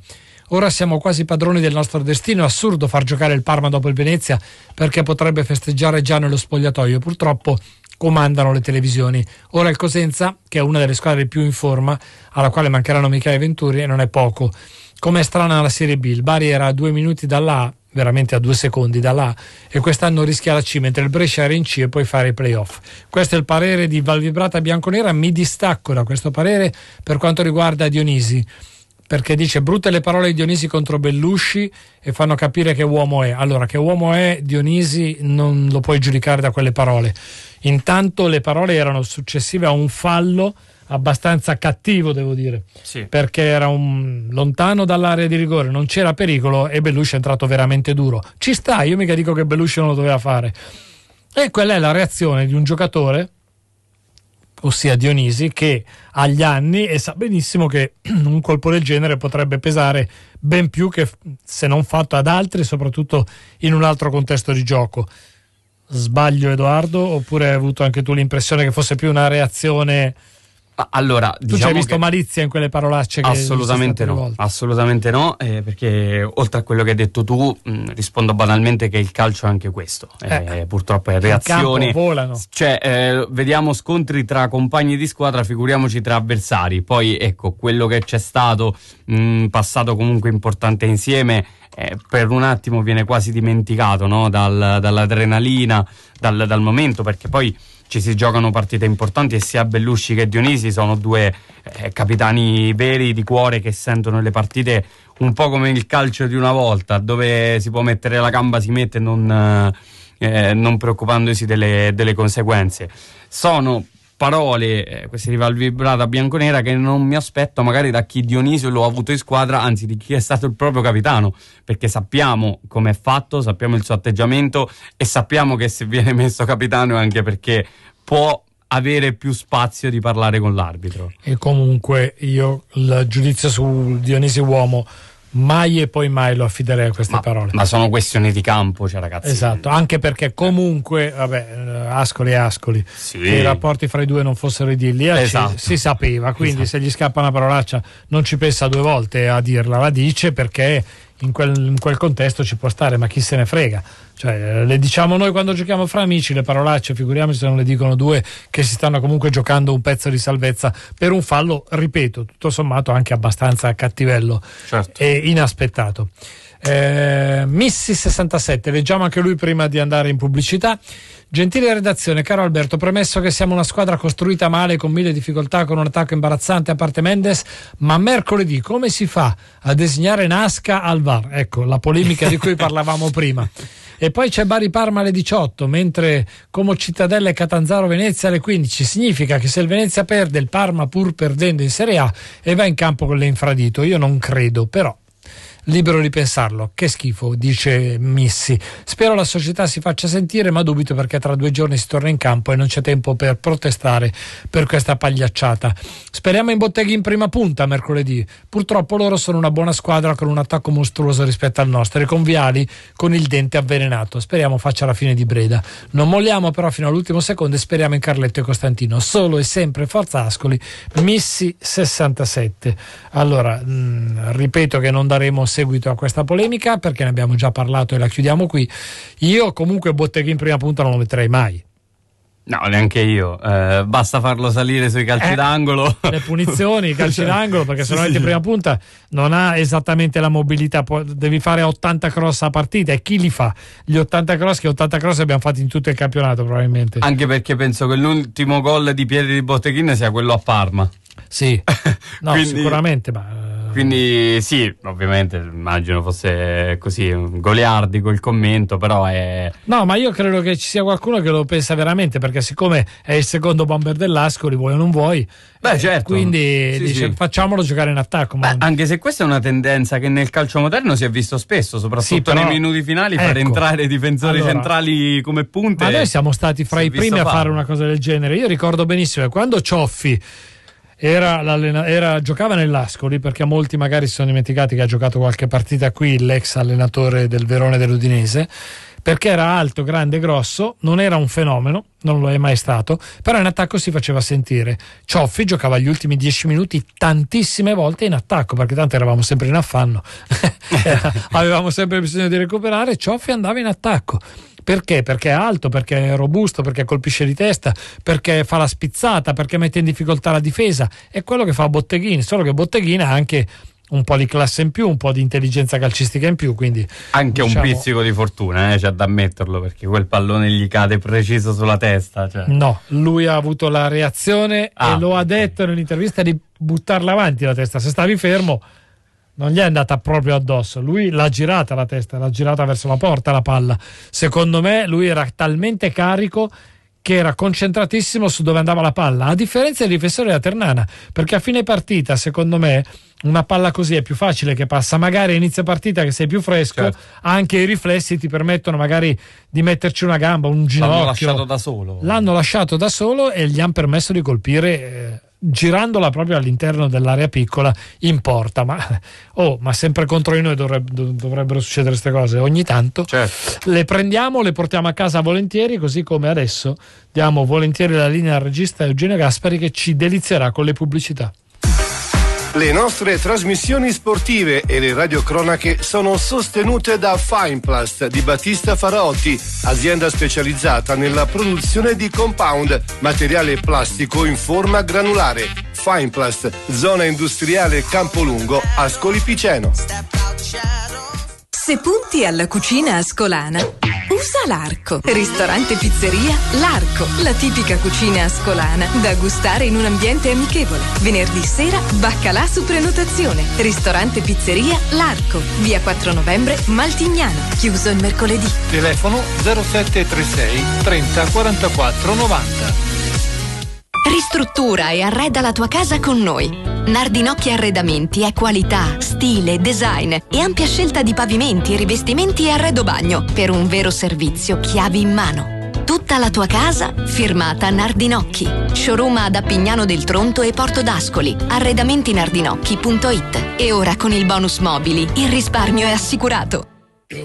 Ora siamo quasi padroni del nostro destino, assurdo far giocare il Parma dopo il Venezia perché potrebbe festeggiare già nello spogliatoio. Purtroppo comandano le televisioni. Ora il Cosenza, che è una delle squadre più in forma, alla quale mancheranno Michele Venturi e non è poco. Com'è strana la Serie B, il Bari era a due minuti dalla A veramente a due secondi da là e quest'anno rischia la C mentre il Brescia era in C e poi fare i playoff questo è il parere di Valvibrata Bianconera mi distacco da questo parere per quanto riguarda Dionisi perché dice brutte le parole di Dionisi contro Bellusci e fanno capire che uomo è. Allora, che uomo è Dionisi non lo puoi giudicare da quelle parole. Intanto le parole erano successive a un fallo abbastanza cattivo, devo dire, sì. perché era un, lontano dall'area di rigore, non c'era pericolo e Bellucci è entrato veramente duro. Ci sta, io mica dico che Bellucci non lo doveva fare. E quella è la reazione di un giocatore, ossia Dionisi, che ha gli anni e sa benissimo che un colpo del genere potrebbe pesare ben più che se non fatto ad altri, soprattutto in un altro contesto di gioco. Sbaglio Edoardo oppure hai avuto anche tu l'impressione che fosse più una reazione allora, tu diciamo hai visto malizia in quelle parolacce? assolutamente no, assolutamente no, eh, perché oltre a quello che hai detto tu, mh, rispondo banalmente che il calcio è anche questo. Eh, eh, purtroppo è reazione. volano. Cioè, eh, vediamo scontri tra compagni di squadra, figuriamoci tra avversari. Poi ecco, quello che c'è stato, mh, passato comunque importante insieme, eh, per un attimo viene quasi dimenticato no? Dal, dall'adrenalina, dal, dal, momento, perché poi ci si giocano partite importanti e sia Bellusci che Dionisi sono due eh, capitani veri di cuore che sentono le partite un po' come il calcio di una volta, dove si può mettere la gamba, si mette non, eh, eh non preoccupandosi delle, delle conseguenze. Sono parole, eh, questa rivalvibrata bianconera che non mi aspetto magari da chi Dionisio lo ha avuto in squadra, anzi di chi è stato il proprio capitano, perché sappiamo come è fatto, sappiamo il suo atteggiamento e sappiamo che se viene messo capitano è anche perché può avere più spazio di parlare con l'arbitro. E comunque io il giudizio su Dionisio Uomo mai e poi mai lo affiderei a queste ma, parole. Ma sono questioni di campo, cioè ragazzi. Esatto, anche perché comunque, vabbè, eh, Ascoli e Ascoli, sì. che i rapporti fra i due non fossero idilli, esatto. si sapeva, quindi esatto. se gli scappa una parolaccia non ci pensa due volte a dirla, la dice perché in quel, in quel, contesto ci può stare, ma chi se ne frega? Cioè, le diciamo noi quando giochiamo fra amici, le parolacce, figuriamoci se non le dicono due che si stanno comunque giocando un pezzo di salvezza per un fallo, ripeto, tutto sommato anche abbastanza cattivello certo. e inaspettato. Eh, Missi 67, leggiamo anche lui prima di andare in pubblicità. Gentile redazione, caro Alberto, premesso che siamo una squadra costruita male con mille difficoltà, con un attacco imbarazzante a parte Mendes, ma mercoledì come si fa a designare Nasca al VAR? Ecco, la polemica di cui parlavamo prima. E poi c'è Bari Parma alle 18, mentre Como Cittadella e Catanzaro Venezia alle 15. Significa che se il Venezia perde, il Parma pur perdendo in Serie A e va in campo con l'infradito. Io non credo, però libero di pensarlo. Che schifo, dice Missy. Spero la società si faccia sentire, ma dubito perché tra due giorni si torna in campo e non c'è tempo per protestare per questa pagliacciata. Speriamo in botteghi in prima punta mercoledì. Purtroppo loro sono una buona squadra con un attacco mostruoso rispetto al nostro e con Viali con il dente avvelenato. Speriamo faccia la fine di Breda. Non molliamo però fino all'ultimo secondo e speriamo in Carletto e Costantino. Solo e sempre Forza Ascoli, Missy 67. Allora, mh, mm, ripeto che non daremo seguito a questa polemica perché ne abbiamo già parlato e la chiudiamo qui. Io comunque Botteghi in prima punta non lo metterei mai. No, neanche io. Eh, basta farlo salire sui calci eh, d'angolo. Le punizioni, i calci d'angolo, perché se no sì. in prima punta non ha esattamente la mobilità. Pu- devi fare 80 cross a partita. E chi li fa? Gli 80 cross, che 80 cross abbiamo fatti in tutto il campionato, probabilmente. Anche perché penso che l'ultimo gol di Pieri di Botteghine sia quello a Parma. Sì, no, Quindi... sicuramente, ma eh, quindi sì, ovviamente immagino fosse così goliardico il commento, però è... No, ma io credo che ci sia qualcuno che lo pensa veramente, perché siccome è il secondo bomber dell'Ascoli, vuoi o non vuoi, Beh, eh, certo. quindi sì, dice, sì. facciamolo giocare in attacco. Beh, anche se questa è una tendenza che nel calcio moderno si è visto spesso, soprattutto sì, però... nei minuti finali, ecco. far entrare i difensori allora, centrali come punte. Ma noi siamo stati fra i primi a fare una cosa del genere. Io ricordo benissimo che quando Cioffi era, era, giocava nell'Ascoli perché molti magari si sono dimenticati che ha giocato qualche partita qui l'ex allenatore del Verone dell'Udinese perché era alto, grande, grosso, non era un fenomeno, non lo è mai stato, però in attacco si faceva sentire. Cioffi giocava gli ultimi dieci minuti tantissime volte in attacco, perché tanto eravamo sempre in affanno, avevamo sempre bisogno di recuperare, Cioffi andava in attacco. Perché? Perché è alto, perché è robusto, perché colpisce di testa, perché fa la spizzata, perché mette in difficoltà la difesa. È quello che fa Botteghini, solo che Botteghini ha anche un po' di classe in più, un po' di intelligenza calcistica in più. Quindi, Anche diciamo... un pizzico di fortuna, eh, c'è da ammetterlo, perché quel pallone gli cade preciso sulla testa. Cioè. No, lui ha avuto la reazione ah, e lo ha detto okay. nell'intervista di buttarla avanti la testa. Se stavi fermo non gli è andata proprio addosso. Lui l'ha girata la testa, l'ha girata verso la porta la palla. Secondo me lui era talmente carico che era concentratissimo su dove andava la palla, a differenza del difensore della Ternana, perché a fine partita, secondo me, una palla così è più facile che passa, magari a inizio partita che sei più fresco, certo. anche i riflessi ti permettono magari di metterci una gamba, un ginocchio. L'hanno lasciato da solo. L'hanno lasciato da solo e gli hanno permesso di colpire eh, girandola proprio all'interno dell'area piccola in porta. Ma, oh, ma sempre contro di noi dovrebbe, dovrebbero succedere queste cose. Ogni tanto certo. le prendiamo, le portiamo a casa volentieri, così come adesso diamo volentieri la linea al regista Eugenio Gaspari che ci delizierà con le pubblicità. Le nostre trasmissioni sportive e le radiocronache sono sostenute da Fineplast di Battista Faraotti, azienda specializzata nella produzione di compound, materiale plastico in forma granulare. Fineplast, zona industriale Campolungo, Ascoli Piceno. Se punti alla cucina ascolana, usa l'Arco. Ristorante pizzeria L'Arco, la tipica cucina ascolana da gustare in un ambiente amichevole. Venerdì sera baccalà su prenotazione. Ristorante pizzeria L'Arco, via 4 novembre Maltignano, chiuso il mercoledì. Telefono 0736 30 44 90. Ristruttura e arreda la tua casa con noi. Nardinocchi Arredamenti è qualità, stile, design e ampia scelta di pavimenti, rivestimenti e arredo bagno per un vero servizio chiavi in mano. Tutta la tua casa firmata Nardinocchi. Showroom ad Appignano del Tronto e Porto d'Ascoli. Arredamentinardinocchi.it. E ora con il bonus mobili il risparmio è assicurato.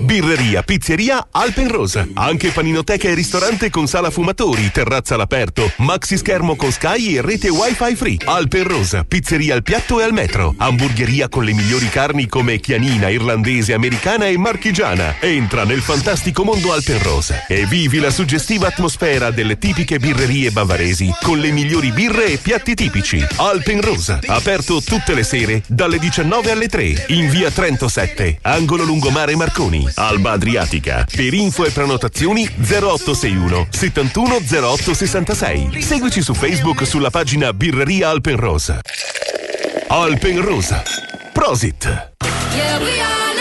Birreria, pizzeria Alpenrosa. Anche paninoteca e ristorante con sala fumatori, terrazza all'aperto, maxi schermo con Sky e rete wifi free. Alpenrosa, pizzeria al piatto e al metro. Hamburgeria con le migliori carni come chianina, irlandese, americana e marchigiana. Entra nel fantastico mondo Alpenrosa e vivi la suggestiva atmosfera delle tipiche birrerie bavaresi con le migliori birre e piatti tipici. Alpenrosa, aperto tutte le sere dalle 19 alle 3 in via 37, angolo lungomare Marconi. Marconi, Alba Adriatica. Per info e prenotazioni 0861 710866. Seguici su Facebook sulla pagina Birreria Alpenrosa. Alpenrosa. Prosit.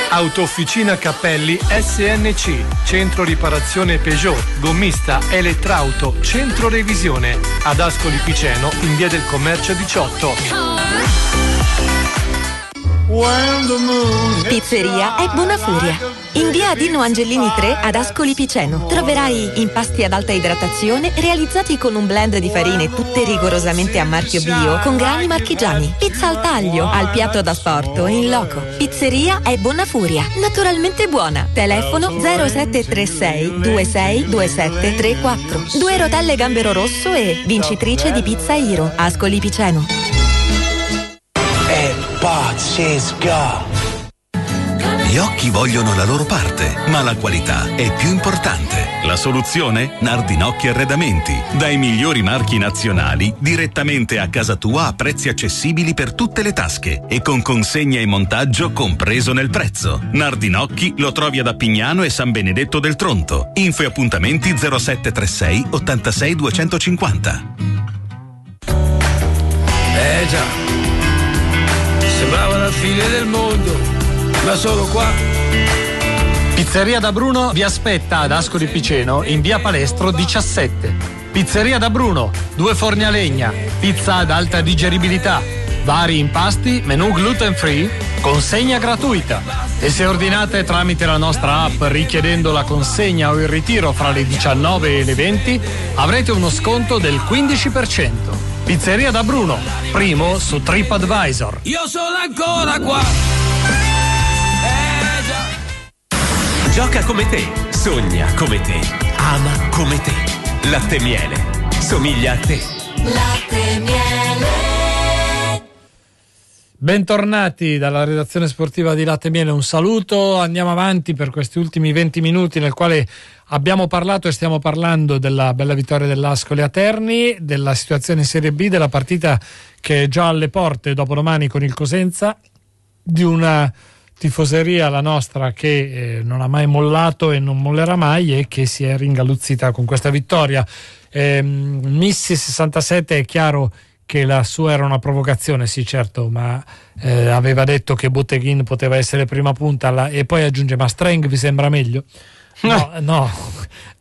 Autofficina Cappelli SNC, centro riparazione Peugeot, gommista Elettrauto, centro revisione, ad Ascoli Piceno, in via del Commercio 18. Pizzeria è Buona Furia. In via Dino Angelini 3 ad Ascoli Piceno troverai impasti ad alta idratazione realizzati con un blend di farine tutte rigorosamente a marchio bio con grani marchigiani. Pizza al taglio, al piatto da e in loco. Pizzeria è Buona Furia. Naturalmente buona. Telefono 0736 262734. Due rotelle gambero rosso e vincitrice di Pizza Iro. Ascoli Piceno. Pazzesca! Gli occhi vogliono la loro parte, ma la qualità è più importante. La soluzione? Nardinocchi Arredamenti. Dai migliori marchi nazionali, direttamente a casa tua a prezzi accessibili per tutte le tasche e con consegna e montaggio compreso nel prezzo. Nardinocchi lo trovi ad Appignano e San Benedetto del Tronto. Info e appuntamenti 0736 86 250. Eh già fine del mondo, ma sono qua. Pizzeria da Bruno vi aspetta ad Ascoli Piceno in via Palestro 17. Pizzeria da Bruno, due forni a legna, pizza ad alta digeribilità, vari impasti, menù gluten free, consegna gratuita. E se ordinate tramite la nostra app richiedendo la consegna o il ritiro fra le 19 e le 20, avrete uno sconto del 15%. Pizzeria da Bruno, primo su TripAdvisor. Io sono ancora qua. Eh, Gioca come te, sogna come te, ama come te. Latte miele, somiglia a te. Latte miele. Bentornati dalla redazione sportiva di Latte Miele, un saluto, andiamo avanti per questi ultimi 20 minuti nel quale abbiamo parlato e stiamo parlando della bella vittoria dell'Ascoli a Terni, della situazione in Serie B, della partita che è già alle porte dopo domani con il Cosenza, di una tifoseria, la nostra, che eh, non ha mai mollato e non mollerà mai e che si è ringaluzzita con questa vittoria. Eh, Missi 67 è chiaro che la sua era una provocazione, sì certo, ma eh, aveva detto che Botteghin poteva essere prima punta alla... e poi aggiunge ma Streng vi sembra meglio? No, no,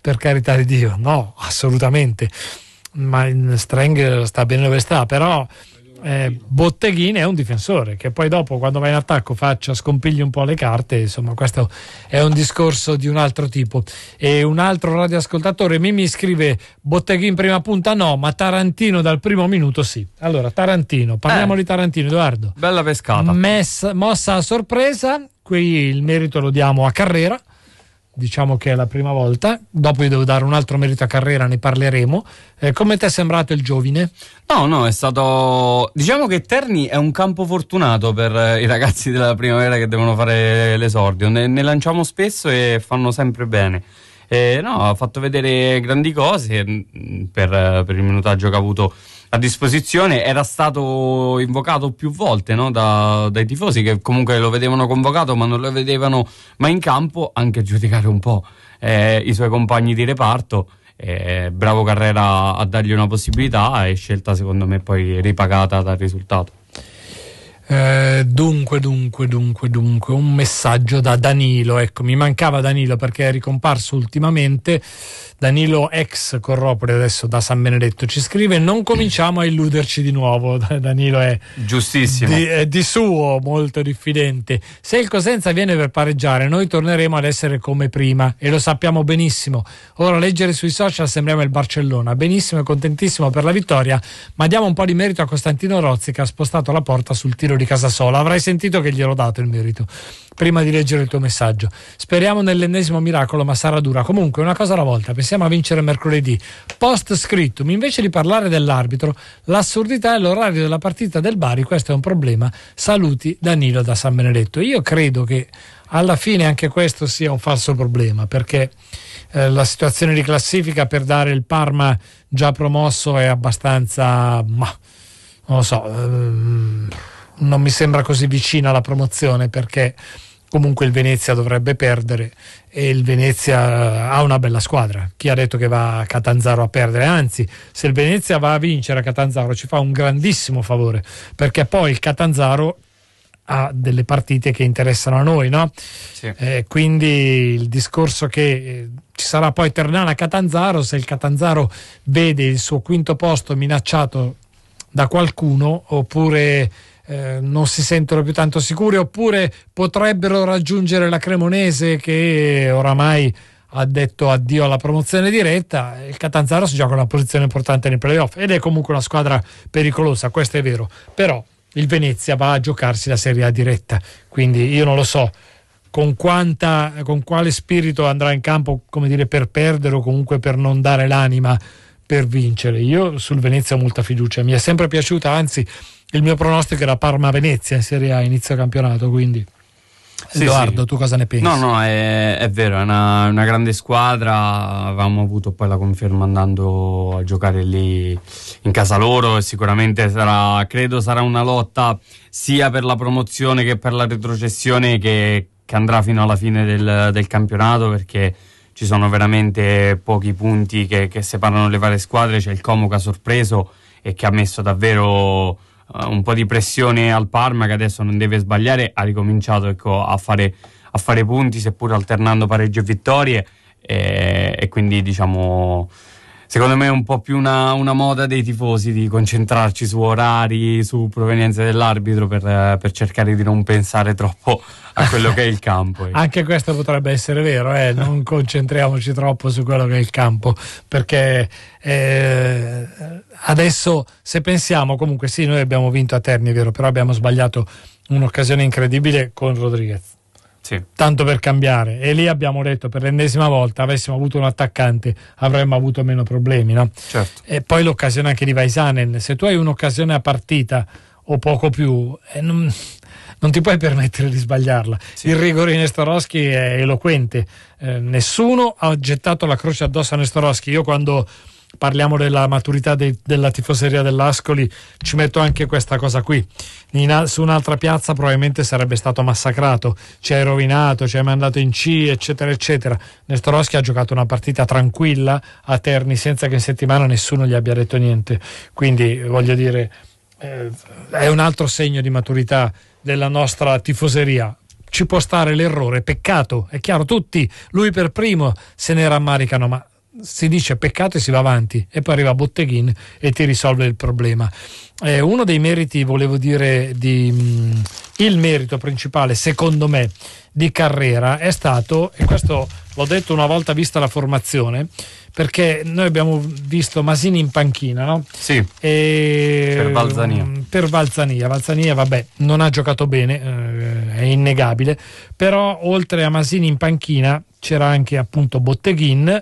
per carità di Dio, no, assolutamente, ma mm, Streng sta bene dove sta, però eh, Botteghini è un difensore che poi dopo quando va in attacco faccia scompigli un po' le carte insomma questo è un discorso di un altro tipo e un altro radioascoltatore mi, mi scrive Botteghin prima punta no ma Tarantino dal primo minuto sì allora Tarantino parliamo eh, di Tarantino Edoardo bella pescata messa, mossa a sorpresa qui il merito lo diamo a Carrera diciamo che è la prima volta, dopo io devo dare un altro merito a carriera, ne parleremo. Eh, come ti è sembrato il giovine? No, no, è stato... Diciamo che Terni è un campo fortunato per eh, i ragazzi della primavera che devono fare l'esordio, ne, ne lanciamo spesso e fanno sempre bene. Eh, no, ha fatto vedere grandi cose mm, per, per, il minutaggio che ha avuto a disposizione. Era stato invocato più volte no? da, dai tifosi che comunque lo vedevano convocato ma non lo vedevano mai in campo, anche a giudicare un po' eh, i suoi compagni di reparto. Eh, bravo Carrera a dargli una possibilità e scelta secondo me poi ripagata dal risultato. Eh, dunque, dunque, dunque, dunque, un messaggio da Danilo. Ecco, mi mancava Danilo perché è ricomparso ultimamente. Danilo ex corropore adesso da San Benedetto ci scrive non cominciamo a illuderci di nuovo Danilo è giustissimo di, è di suo molto diffidente se il Cosenza viene per pareggiare noi torneremo ad essere come prima e lo sappiamo benissimo ora leggere sui social sembriamo il Barcellona benissimo e contentissimo per la vittoria ma diamo un po' di merito a Costantino Rozzi che ha spostato la porta sul tiro di Casasola avrai sentito che gliel'ho dato il merito prima di leggere il tuo messaggio speriamo nell'ennesimo miracolo ma sarà dura comunque una cosa alla volta pensiamo a vincere mercoledì. Post scriptum, invece di parlare dell'arbitro, l'assurdità è l'orario della partita del Bari, questo è un problema. Saluti Danilo da San Benedetto. Io credo che alla fine anche questo sia un falso problema perché eh, la situazione di classifica per dare il Parma già promosso è abbastanza ma, non lo so ehm, non mi sembra così vicina alla promozione perché comunque il Venezia dovrebbe perdere e il Venezia eh, ha una bella squadra. Chi ha detto che va a Catanzaro a perdere? Anzi, se il Venezia va a vincere a Catanzaro ci fa un grandissimo favore, perché poi il Catanzaro ha delle partite che interessano a noi, no? Sì. Eh, quindi il discorso che eh, ci sarà poi Ternana Catanzaro, se il Catanzaro vede il suo quinto posto minacciato da qualcuno oppure eh, non si sentono più tanto sicure oppure potrebbero raggiungere la Cremonese che oramai ha detto addio alla promozione diretta il Catanzaro si gioca una posizione importante nei playoff ed è comunque una squadra pericolosa questo è vero però il Venezia va a giocarsi la Serie A diretta quindi io non lo so con, quanta, con quale spirito andrà in campo dire, per perdere o comunque per non dare l'anima per vincere. Io sul Venezia ho molta fiducia, mi è sempre piaciuta, anzi il mio pronostico era Parma-Venezia in Serie A inizio campionato, quindi... Sì, Edoardo, sì. tu cosa ne pensi? No, no, è, è vero, è una, una, grande squadra, avevamo avuto poi la conferma andando a giocare lì in casa loro e sicuramente sarà, credo sarà una lotta sia per la promozione che per la retrocessione che, che andrà fino alla fine del, del, campionato perché ci sono veramente pochi punti che, che separano le varie squadre, c'è il Como che ha sorpreso e che ha messo davvero eh, un po' di pressione al Parma che adesso non deve sbagliare, ha ricominciato ecco, a, fare, a, fare, punti seppur alternando pareggio e vittorie e, eh, e quindi diciamo secondo me è un po' più una, una, moda dei tifosi di concentrarci su orari, su provenienze dell'arbitro per, per cercare di non pensare troppo a quello che è il campo. Ecco. Anche questo potrebbe essere vero, eh? non concentriamoci troppo su quello che è il campo, perché eh, adesso se pensiamo comunque sì, noi abbiamo vinto a Terni, vero, però abbiamo sbagliato un'occasione incredibile con Rodriguez sì. Tanto per cambiare. E lì abbiamo detto per l'ennesima volta: avessimo avuto un attaccante, avremmo avuto meno problemi. No? Certo. E poi l'occasione anche di Vaisanen. Se tu hai un'occasione a partita o poco più, eh, non, non, ti puoi permettere di sbagliarla. Sì. Il rigore di Nestorowski è eloquente. Eh, nessuno ha gettato la croce addosso a Nestorowski. Io quando parliamo della maturità de, della tifoseria dell'Ascoli, ci metto anche questa cosa qui. In, su un'altra piazza probabilmente sarebbe stato massacrato, ci hai rovinato, ci hai mandato in C, eccetera, eccetera. Nestoroschi ha giocato una partita tranquilla a Terni senza che in settimana nessuno gli abbia detto niente. Quindi voglio dire, eh, è un altro segno di maturità della nostra tifoseria ci può stare l'errore, peccato, è chiaro, tutti, lui per primo, se ne rammaricano, ma si dice peccato e si va avanti e poi arriva Botteghin e ti risolve il problema. Eh, uno dei meriti, volevo dire, di, mh, mm, il merito principale, secondo me, di carriera è stato, e questo l'ho detto una volta vista la formazione, perché noi abbiamo visto Masini in panchina, no? Sì. E... Per Valzania. Mm, per Valzania. Valzania, vabbè, non ha giocato bene, eh, è innegabile, però oltre a Masini in panchina c'era anche appunto Botteghin,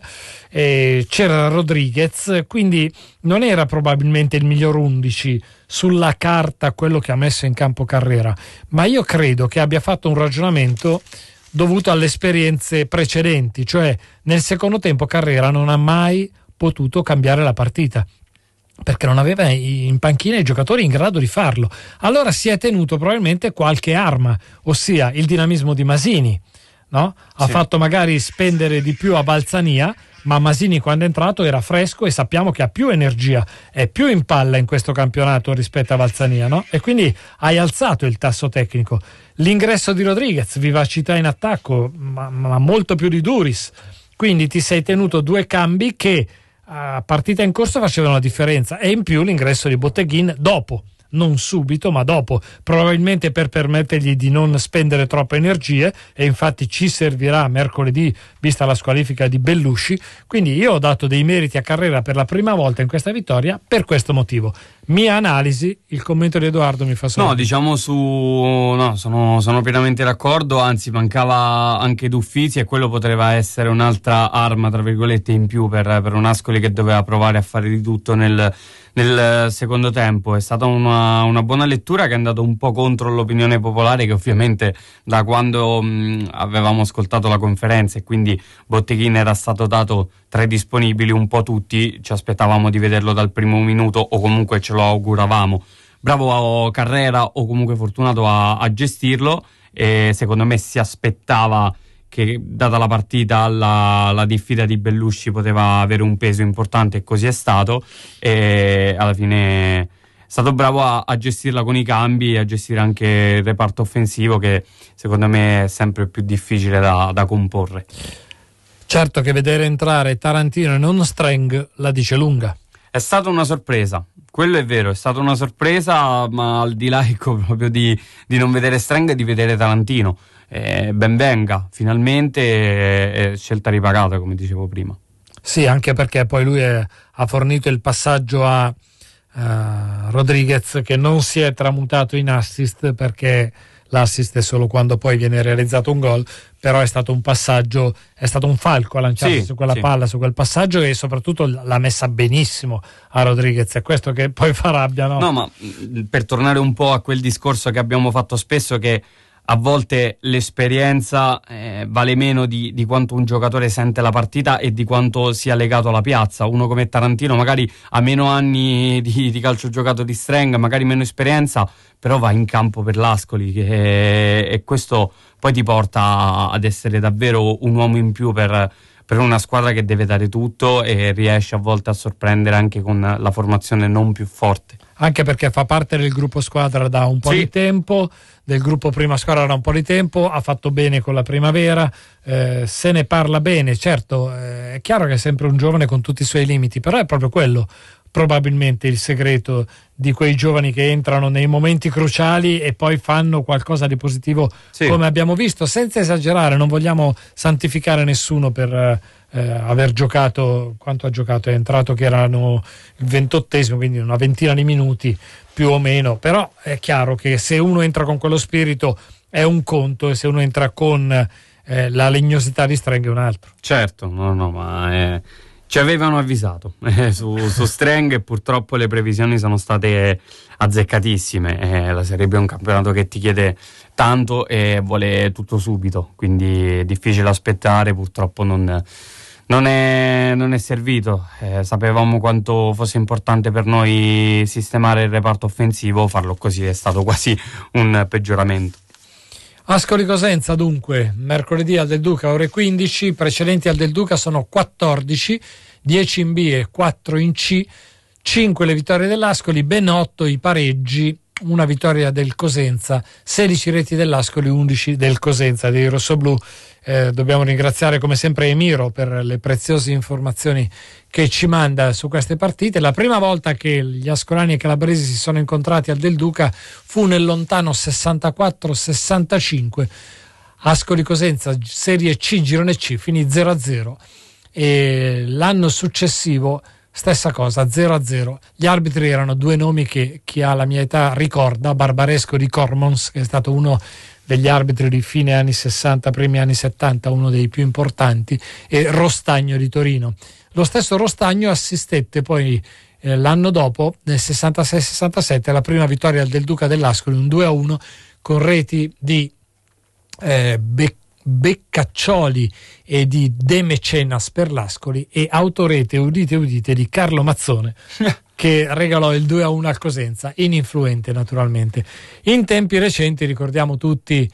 eh, c'era Rodriguez, quindi non era probabilmente il miglior 11 sulla carta quello che ha messo in campo Carrera, ma io credo che abbia fatto un ragionamento dovuto alle esperienze precedenti, cioè nel secondo tempo Carrera non ha mai potuto cambiare la partita perché non aveva in panchina i giocatori in grado di farlo. Allora si è tenuto probabilmente qualche arma, ossia il dinamismo di Masini, no? ha sì. fatto magari spendere di più a Balzania ma Masini quando è entrato era fresco e sappiamo che ha più energia, è più in palla in questo campionato rispetto a Valzania, no? E quindi hai alzato il tasso tecnico. L'ingresso di Rodriguez, vivacità in attacco, ma, ma molto più di Duris. Quindi ti sei tenuto due cambi che a partita in corso facevano la differenza e in più l'ingresso di Botteghin dopo non subito ma dopo, probabilmente per permettergli di non spendere troppe energie e infatti ci servirà mercoledì vista la squalifica di Bellusci, quindi io ho dato dei meriti a Carrera per la prima volta in questa vittoria per questo motivo. Mia analisi, il commento di Edoardo mi fa sorridere. No, diciamo su... No, sono, sono pienamente d'accordo, anzi mancava anche Duffizi e quello poteva essere un'altra arma, tra virgolette, in più per, per un Ascoli che doveva provare a fare di tutto nel nel secondo tempo. È stata una, una buona lettura che è andata un po' contro l'opinione popolare che ovviamente da quando mh, mm, avevamo ascoltato la conferenza e quindi Botteghini era stato dato tra i disponibili un po' tutti, ci aspettavamo di vederlo dal primo minuto o comunque ce lo auguravamo. Bravo Carrera o comunque fortunato a, a gestirlo e secondo me si aspettava che data la partita la, la, diffida di Bellusci poteva avere un peso importante e così è stato e alla fine è stato bravo a, a gestirla con i cambi e a gestire anche il reparto offensivo che secondo me è sempre più difficile da, da comporre. Certo che vedere entrare Tarantino e non Streng la dice lunga. È stata una sorpresa, quello è vero, è stata una sorpresa, ma al di là ecco, proprio di, di non vedere Streng e di vedere Tarantino eh, venga, finalmente eh, eh scelta riparata, come dicevo prima. Sì, anche perché poi lui è, eh, ha fornito il passaggio a uh, Rodriguez che non si è tramutato in assist perché l'assist è solo quando poi viene realizzato un gol, però è stato un passaggio, è stato un falco a lanciarsi sì, su quella sì. palla, su quel passaggio e soprattutto l'ha messa benissimo a Rodriguez, è questo che poi fa rabbia, no? No, ma mm, per tornare un po' a quel discorso che abbiamo fatto spesso che a volte l'esperienza eh, vale meno di, di, quanto un giocatore sente la partita e di quanto sia legato alla piazza. Uno come Tarantino magari ha meno anni di, di calcio giocato di Streng, magari meno esperienza, però va in campo per l'Ascoli che, eh, e questo poi ti porta ad essere davvero un uomo in più per per una squadra che deve dare tutto e riesce a volte a sorprendere anche con la formazione non più forte. Anche perché fa parte del gruppo squadra da un po' sì. di tempo, del gruppo prima squadra da un po' di tempo, ha fatto bene con la primavera, eh, se ne parla bene, certo, eh, è chiaro che è sempre un giovane con tutti i suoi limiti, però è proprio quello, probabilmente il segreto di quei giovani che entrano nei momenti cruciali e poi fanno qualcosa di positivo sì. come abbiamo visto, senza esagerare, non vogliamo santificare nessuno per eh, aver giocato quanto ha giocato, è entrato che erano il ventottesimo, quindi una ventina di minuti più o meno, però è chiaro che se uno entra con quello spirito è un conto e se uno entra con eh, la legnosità di Streng è un altro. Certo, no, no, ma è ci avevano avvisato eh, su, su Streng e purtroppo le previsioni sono state azzeccatissime. Eh, la Serie B è un campionato che ti chiede tanto e vuole tutto subito, quindi è difficile aspettare, purtroppo non, non, è, non è, servito. Eh, sapevamo quanto fosse importante per noi sistemare il reparto offensivo, farlo così è stato quasi un peggioramento. Ascoli Cosenza dunque, mercoledì al Del Duca ore 15, precedenti al Del Duca sono 14, 10 in B e 4 in C, 5 le vittorie dell'Ascoli, ben 8 i pareggi una vittoria del Cosenza, 16 reti dell'Ascoli, 11 del Cosenza, dei rossoblù. Eh, dobbiamo ringraziare come sempre Emiro per le preziose informazioni che ci manda su queste partite. La prima volta che gli ascolani e calabresi si sono incontrati al Del Duca fu nel lontano 64-65. Ascoli Cosenza, Serie C, Girone C, finì 0-0 e l'anno successivo Stessa cosa, 0 a 0. Gli arbitri erano due nomi che chi ha la mia età ricorda, Barbaresco di Cormons, che è stato uno degli arbitri di fine anni 60, primi anni 70, uno dei più importanti, e Rostagno di Torino. Lo stesso Rostagno assistette poi eh, l'anno dopo, nel 66-67, alla prima vittoria del Duca dell'Ascoli, un 2-1 con reti di eh, Beccaria Beccaccioli e di De Mecenas per l'Ascoli e autorete, udite udite, di Carlo Mazzone che regalò il 2 a 1 al Cosenza, ininfluente naturalmente. In tempi recenti ricordiamo tutti,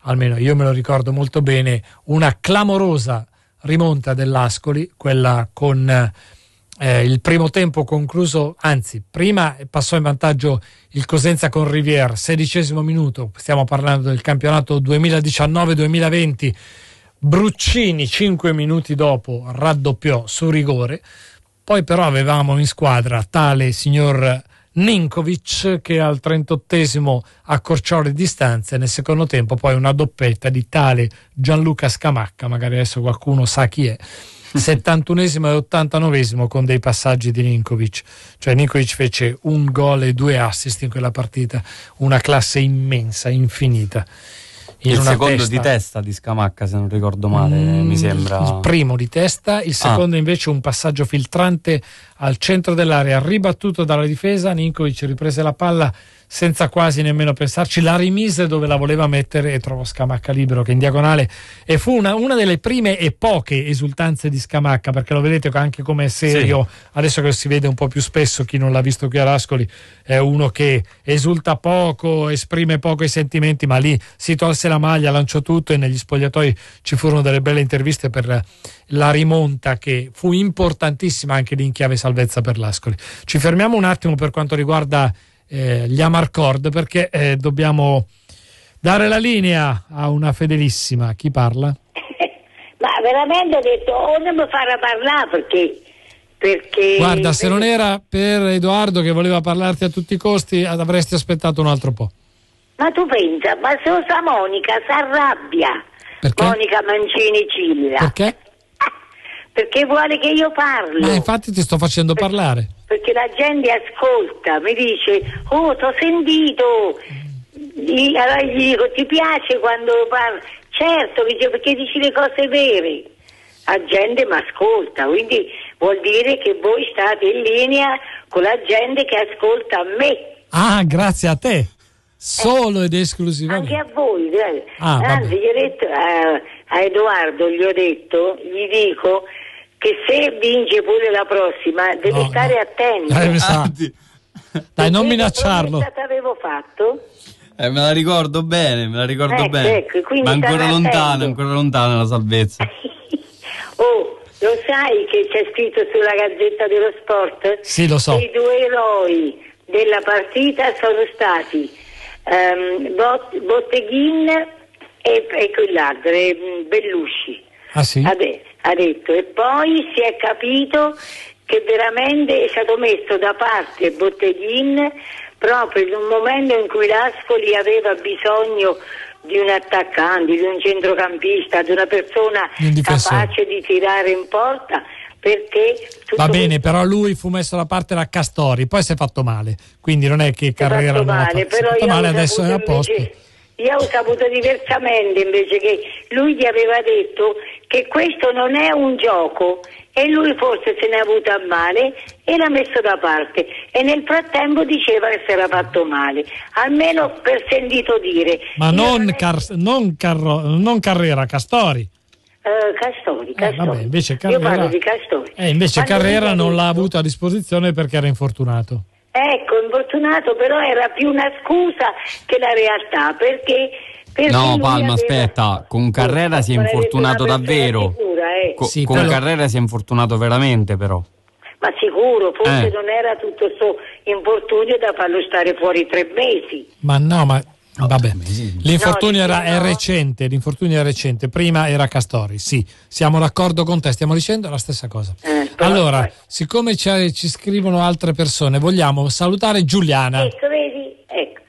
almeno io me lo ricordo molto bene, una clamorosa rimonta dell'Ascoli, quella con eh, il primo tempo concluso, anzi, prima passò in vantaggio il Cosenza con Rivier, sedicesimo minuto, stiamo parlando del campionato 2019-2020. Bruccini, cinque minuti dopo, raddoppiò su rigore. Poi, però, avevamo in squadra tale signor Ninkovic che al 38 accorciò le distanze. Nel secondo tempo, poi una doppietta di tale Gianluca Scamacca, magari adesso qualcuno sa chi è 71esimo e 89esimo con dei passaggi di Ninkovic. Cioè Ninkovic fece un gol e due assist in quella partita, una classe immensa, infinita. In il secondo testa. di testa di Scamacca, se non ricordo male, mm, mi sembra. Il primo di testa, il ah. secondo ah. invece un passaggio filtrante al centro dell'area, ribattuto dalla difesa, Ninkovic riprese la palla senza quasi nemmeno pensarci, la rimise dove la voleva mettere e trovò Scamacca libero che in diagonale e fu una, una delle prime e poche esultanze di Scamacca perché lo vedete anche come è serio, sì. adesso che si vede un po' più spesso chi non l'ha visto qui a Rascoli è uno che esulta poco, esprime poco i sentimenti ma lì si tolse la maglia, lanciò tutto e negli spogliatoi ci furono delle belle interviste per la rimonta che fu importantissima anche lì in chiave salvezza per l'Ascoli. Ci fermiamo un attimo per quanto riguarda eh, gli Amarcord perché eh, dobbiamo dare la linea a una fedelissima. Chi parla? Ma veramente ho detto, o non mi farà parlare perché... Perché... Guarda, se non era per Edoardo che voleva parlarti a tutti i costi, avresti aspettato un altro po'. Ma tu pensa, ma se usa Monica si arrabbia. Perché? Monica Mancini Cilla. Perché? Perché vuole che io parli. Eh, infatti ti sto facendo per... parlare perché la gente ascolta, mi dice, oh, ti ho sentito, allora gli dico, ti piace quando parlo? Certo, perché dici le cose vere. La gente mi ascolta, quindi vuol dire che voi state in linea con la gente che ascolta me. Ah, grazie a te. Solo eh, ed esclusivamente. Anche a voi, ah, anzi, gli ho detto a, a Edoardo, gli ho detto, gli dico che se vince pure la prossima devi no, stare no. attento. Dai, eh, ah, Dai non minacciarlo. Che avevo fatto? Eh, me la ricordo bene, me la ricordo ecco, bene. Ecco, Ma ancora lontana, ancora lontana la salvezza. oh, lo sai che c'è scritto sulla Gazzetta dello Sport? Sì, lo so. Che i due eroi della partita sono stati um, Bot- Botteghin e, e quell'altro, mm, Bellusci. Ah sì? Vabbè ha detto, e poi si è capito che veramente è stato messo da parte Botteguin proprio in un momento in cui l'Ascoli aveva bisogno di un attaccante, di un centrocampista, di una persona capace di tirare in porta perché va bene, questo... però lui fu messo da parte da Castori, poi si è fatto male, quindi non è che si carriera non male, fatto, però si è fatto male adesso è a posto. Invece io ho saputo diversamente invece che lui gli aveva detto che questo non è un gioco e lui forse se n'è avuto a male e l'ha messo da parte e nel frattempo diceva che si era fatto male, almeno per sentito dire. Ma non, è... car non, non Carrera, Castori. Uh, eh, Castori, Castori. Eh, vabbè, Carrera, Io parlo di Castori. Eh, invece Quando Carrera non l'ha avuto a disposizione perché era infortunato. Ecco, infortunato però era più una scusa che la realtà, perché... perché no, Palma, aveva... aspetta, con Carrera sì, si è infortunato davvero. Sicura, eh. Co- sì, con però... Carrera si è infortunato veramente però. Ma sicuro, forse eh. non era tutto questo infortunio da farlo stare fuori tre mesi. Ma no, ma Ah, vabbè. L'infortunio, era, è diciamo- recente, l'infortunio è recente, prima era Castori, sì, siamo d'accordo con te, stiamo dicendo la stessa cosa. Eh, allora, siccome ci, ci scrivono altre persone, vogliamo salutare Giuliana. Ecco, vedi, ecco.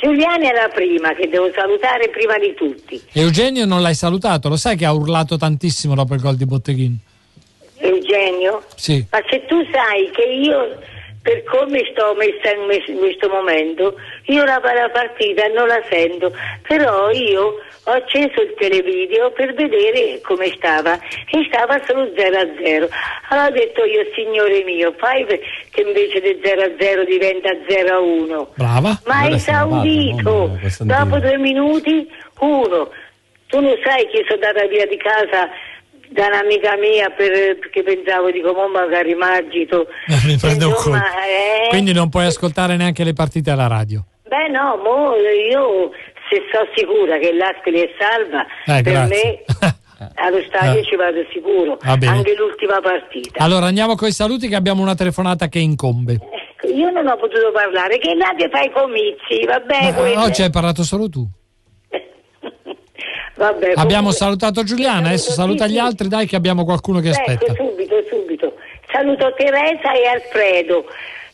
Giuliana è la prima che devo salutare prima di tutti. Eugenio non l'hai salutato, lo sai che ha urlato tantissimo dopo il gol di Botteghini? Eugenio? Sì. Ma se tu sai che io per come sto messa in questo momento, io la, la, partita non la sento, però io ho acceso il televideo per vedere come stava e stava solo 0 a 0. Allora ho detto io, signore mio, fai che invece di 0 a 0 diventa 0 a 1. Brava. Ma è esaudito, dopo due minuti, uno. Tu non sai che sono andata via di casa da un'amica mia per, perché pensavo dico ma magari Margito mi prende un colpo eh... quindi non puoi ascoltare neanche le partite alla radio beh no mo, io se so sicura che l'Ascoli è salva eh, per grazie. me allo stadio eh. ci vado sicuro anche l'ultima partita allora andiamo con i saluti che abbiamo una telefonata che incombe ecco, io non ho potuto parlare che là che fai comizi vabbè ma, no, ci hai parlato solo tu Vabbè, abbiamo comunque... salutato eh, Giuliana, adesso saluta gli altri, dai che abbiamo qualcuno che ecco, aspetta. Ecco, subito, subito. Saluto Teresa e Alfredo.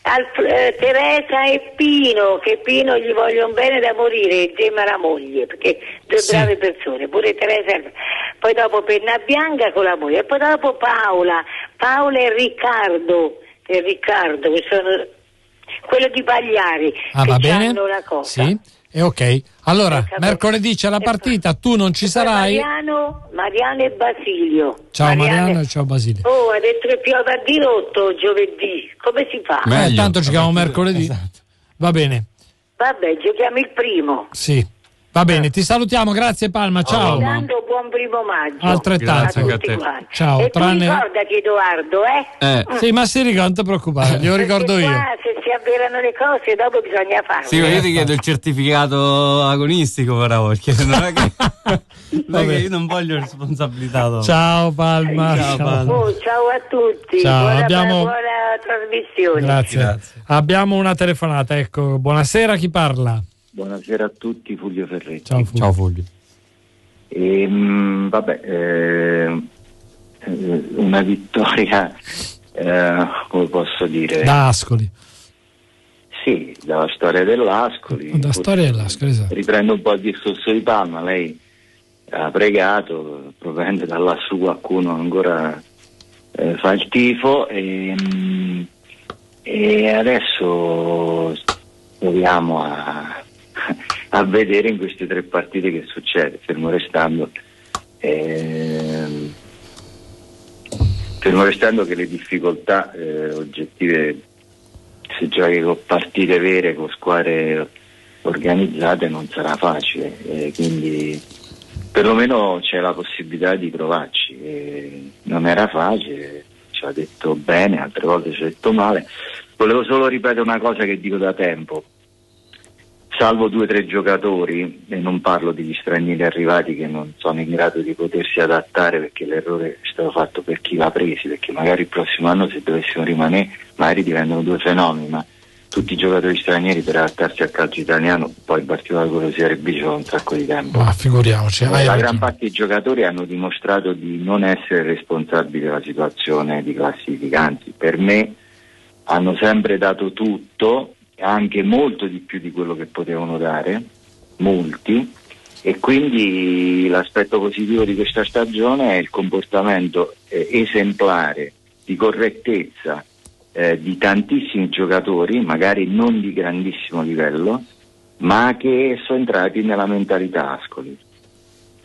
Alf... Eh, Teresa e Pino, che Pino gli vogliono bene da morire, insieme alla moglie, perché due sì. brave persone, pure Teresa e Poi dopo Penna Bianca con la moglie, e poi dopo Paola, Paola e Riccardo, e Riccardo che sono quello di Pagliari, ah, che hanno una cosa. Sì. E ok, allora ecco, ecco. mercoledì c'è la partita, tu non ci sarai. Mariano, Mariano e Basilio. Ciao Mariano, e ciao Basilio. Oh, ha detto che piove a dirotto giovedì, come si fa? Eh, Meglio, eh, tanto giochiamo mercoledì. Esatto. Va bene. Vabbè, giochiamo il primo. Sì. Va bene, ti salutiamo, grazie Palma, ciao. Oh, tanto buon primo maggio. Altrettanto. Ciao, e tranne... ricordati Edoardo, eh? eh. Mm. Sì, ma si ricorda, non ti preoccupare, glielo ricordo qua, io. se si avverano le cose, dopo bisogna farle. Sì, ma io ti chiedo il certificato agonistico però, perché non è che... non io non voglio responsabilità dopo. Ciao Palma. Ciao, Palma. Oh, ciao a tutti, ciao, buona, abbiamo... buona trasmissione. Grazie. grazie. Abbiamo una telefonata, ecco, buonasera, chi parla? Buonasera a tutti, Fulvio Ferretti. Ciao Fulvio. Ciao, Fulvio. E, ehm, mh, vabbè, ehm, eh, una vittoria, eh, come posso dire... Da Ascoli. Sì, dalla storia dell'Ascoli. Da storia dell'Ascoli, esatto. Riprendo un po' il discorso di Palma, lei ha pregato, probabilmente da lassù qualcuno ancora eh, fa il tifo e, ehm, e adesso proviamo a a vedere in queste tre partite che succede, fermo restando, ehm, fermo restando che le difficoltà eh, oggettive se giochi con partite vere, con squadre organizzate non sarà facile, eh, quindi perlomeno c'è la possibilità di provarci, eh, non era facile, ci ha detto bene, altre volte ci ha detto male, volevo solo ripetere una cosa che dico da tempo, salvo due o tre giocatori, e non parlo degli stranieri arrivati che non sono in grado di potersi adattare perché l'errore è stato fatto per chi l'ha preso, perché magari il prossimo anno se dovessimo rimanere magari diventano due fenomeni, ma tutti i giocatori stranieri per adattarsi al calcio italiano, poi in particolare quello Serie B ci un sacco di tempo. Ma figuriamoci. Ma eh, la gran parte dei giocatori hanno dimostrato di non essere responsabili della situazione di classificanti. Per me hanno sempre dato tutto anche molto di più di quello che potevano dare, molti, e quindi l'aspetto positivo di questa stagione è il comportamento eh, esemplare di correttezza eh, di tantissimi giocatori, magari non di grandissimo livello, ma che sono entrati nella mentalità Ascoli.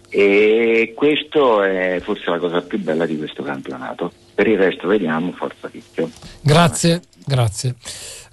E questo è forse la cosa più bella di questo campionato. Per il resto vediamo, forza Chicchio. Grazie. Grazie.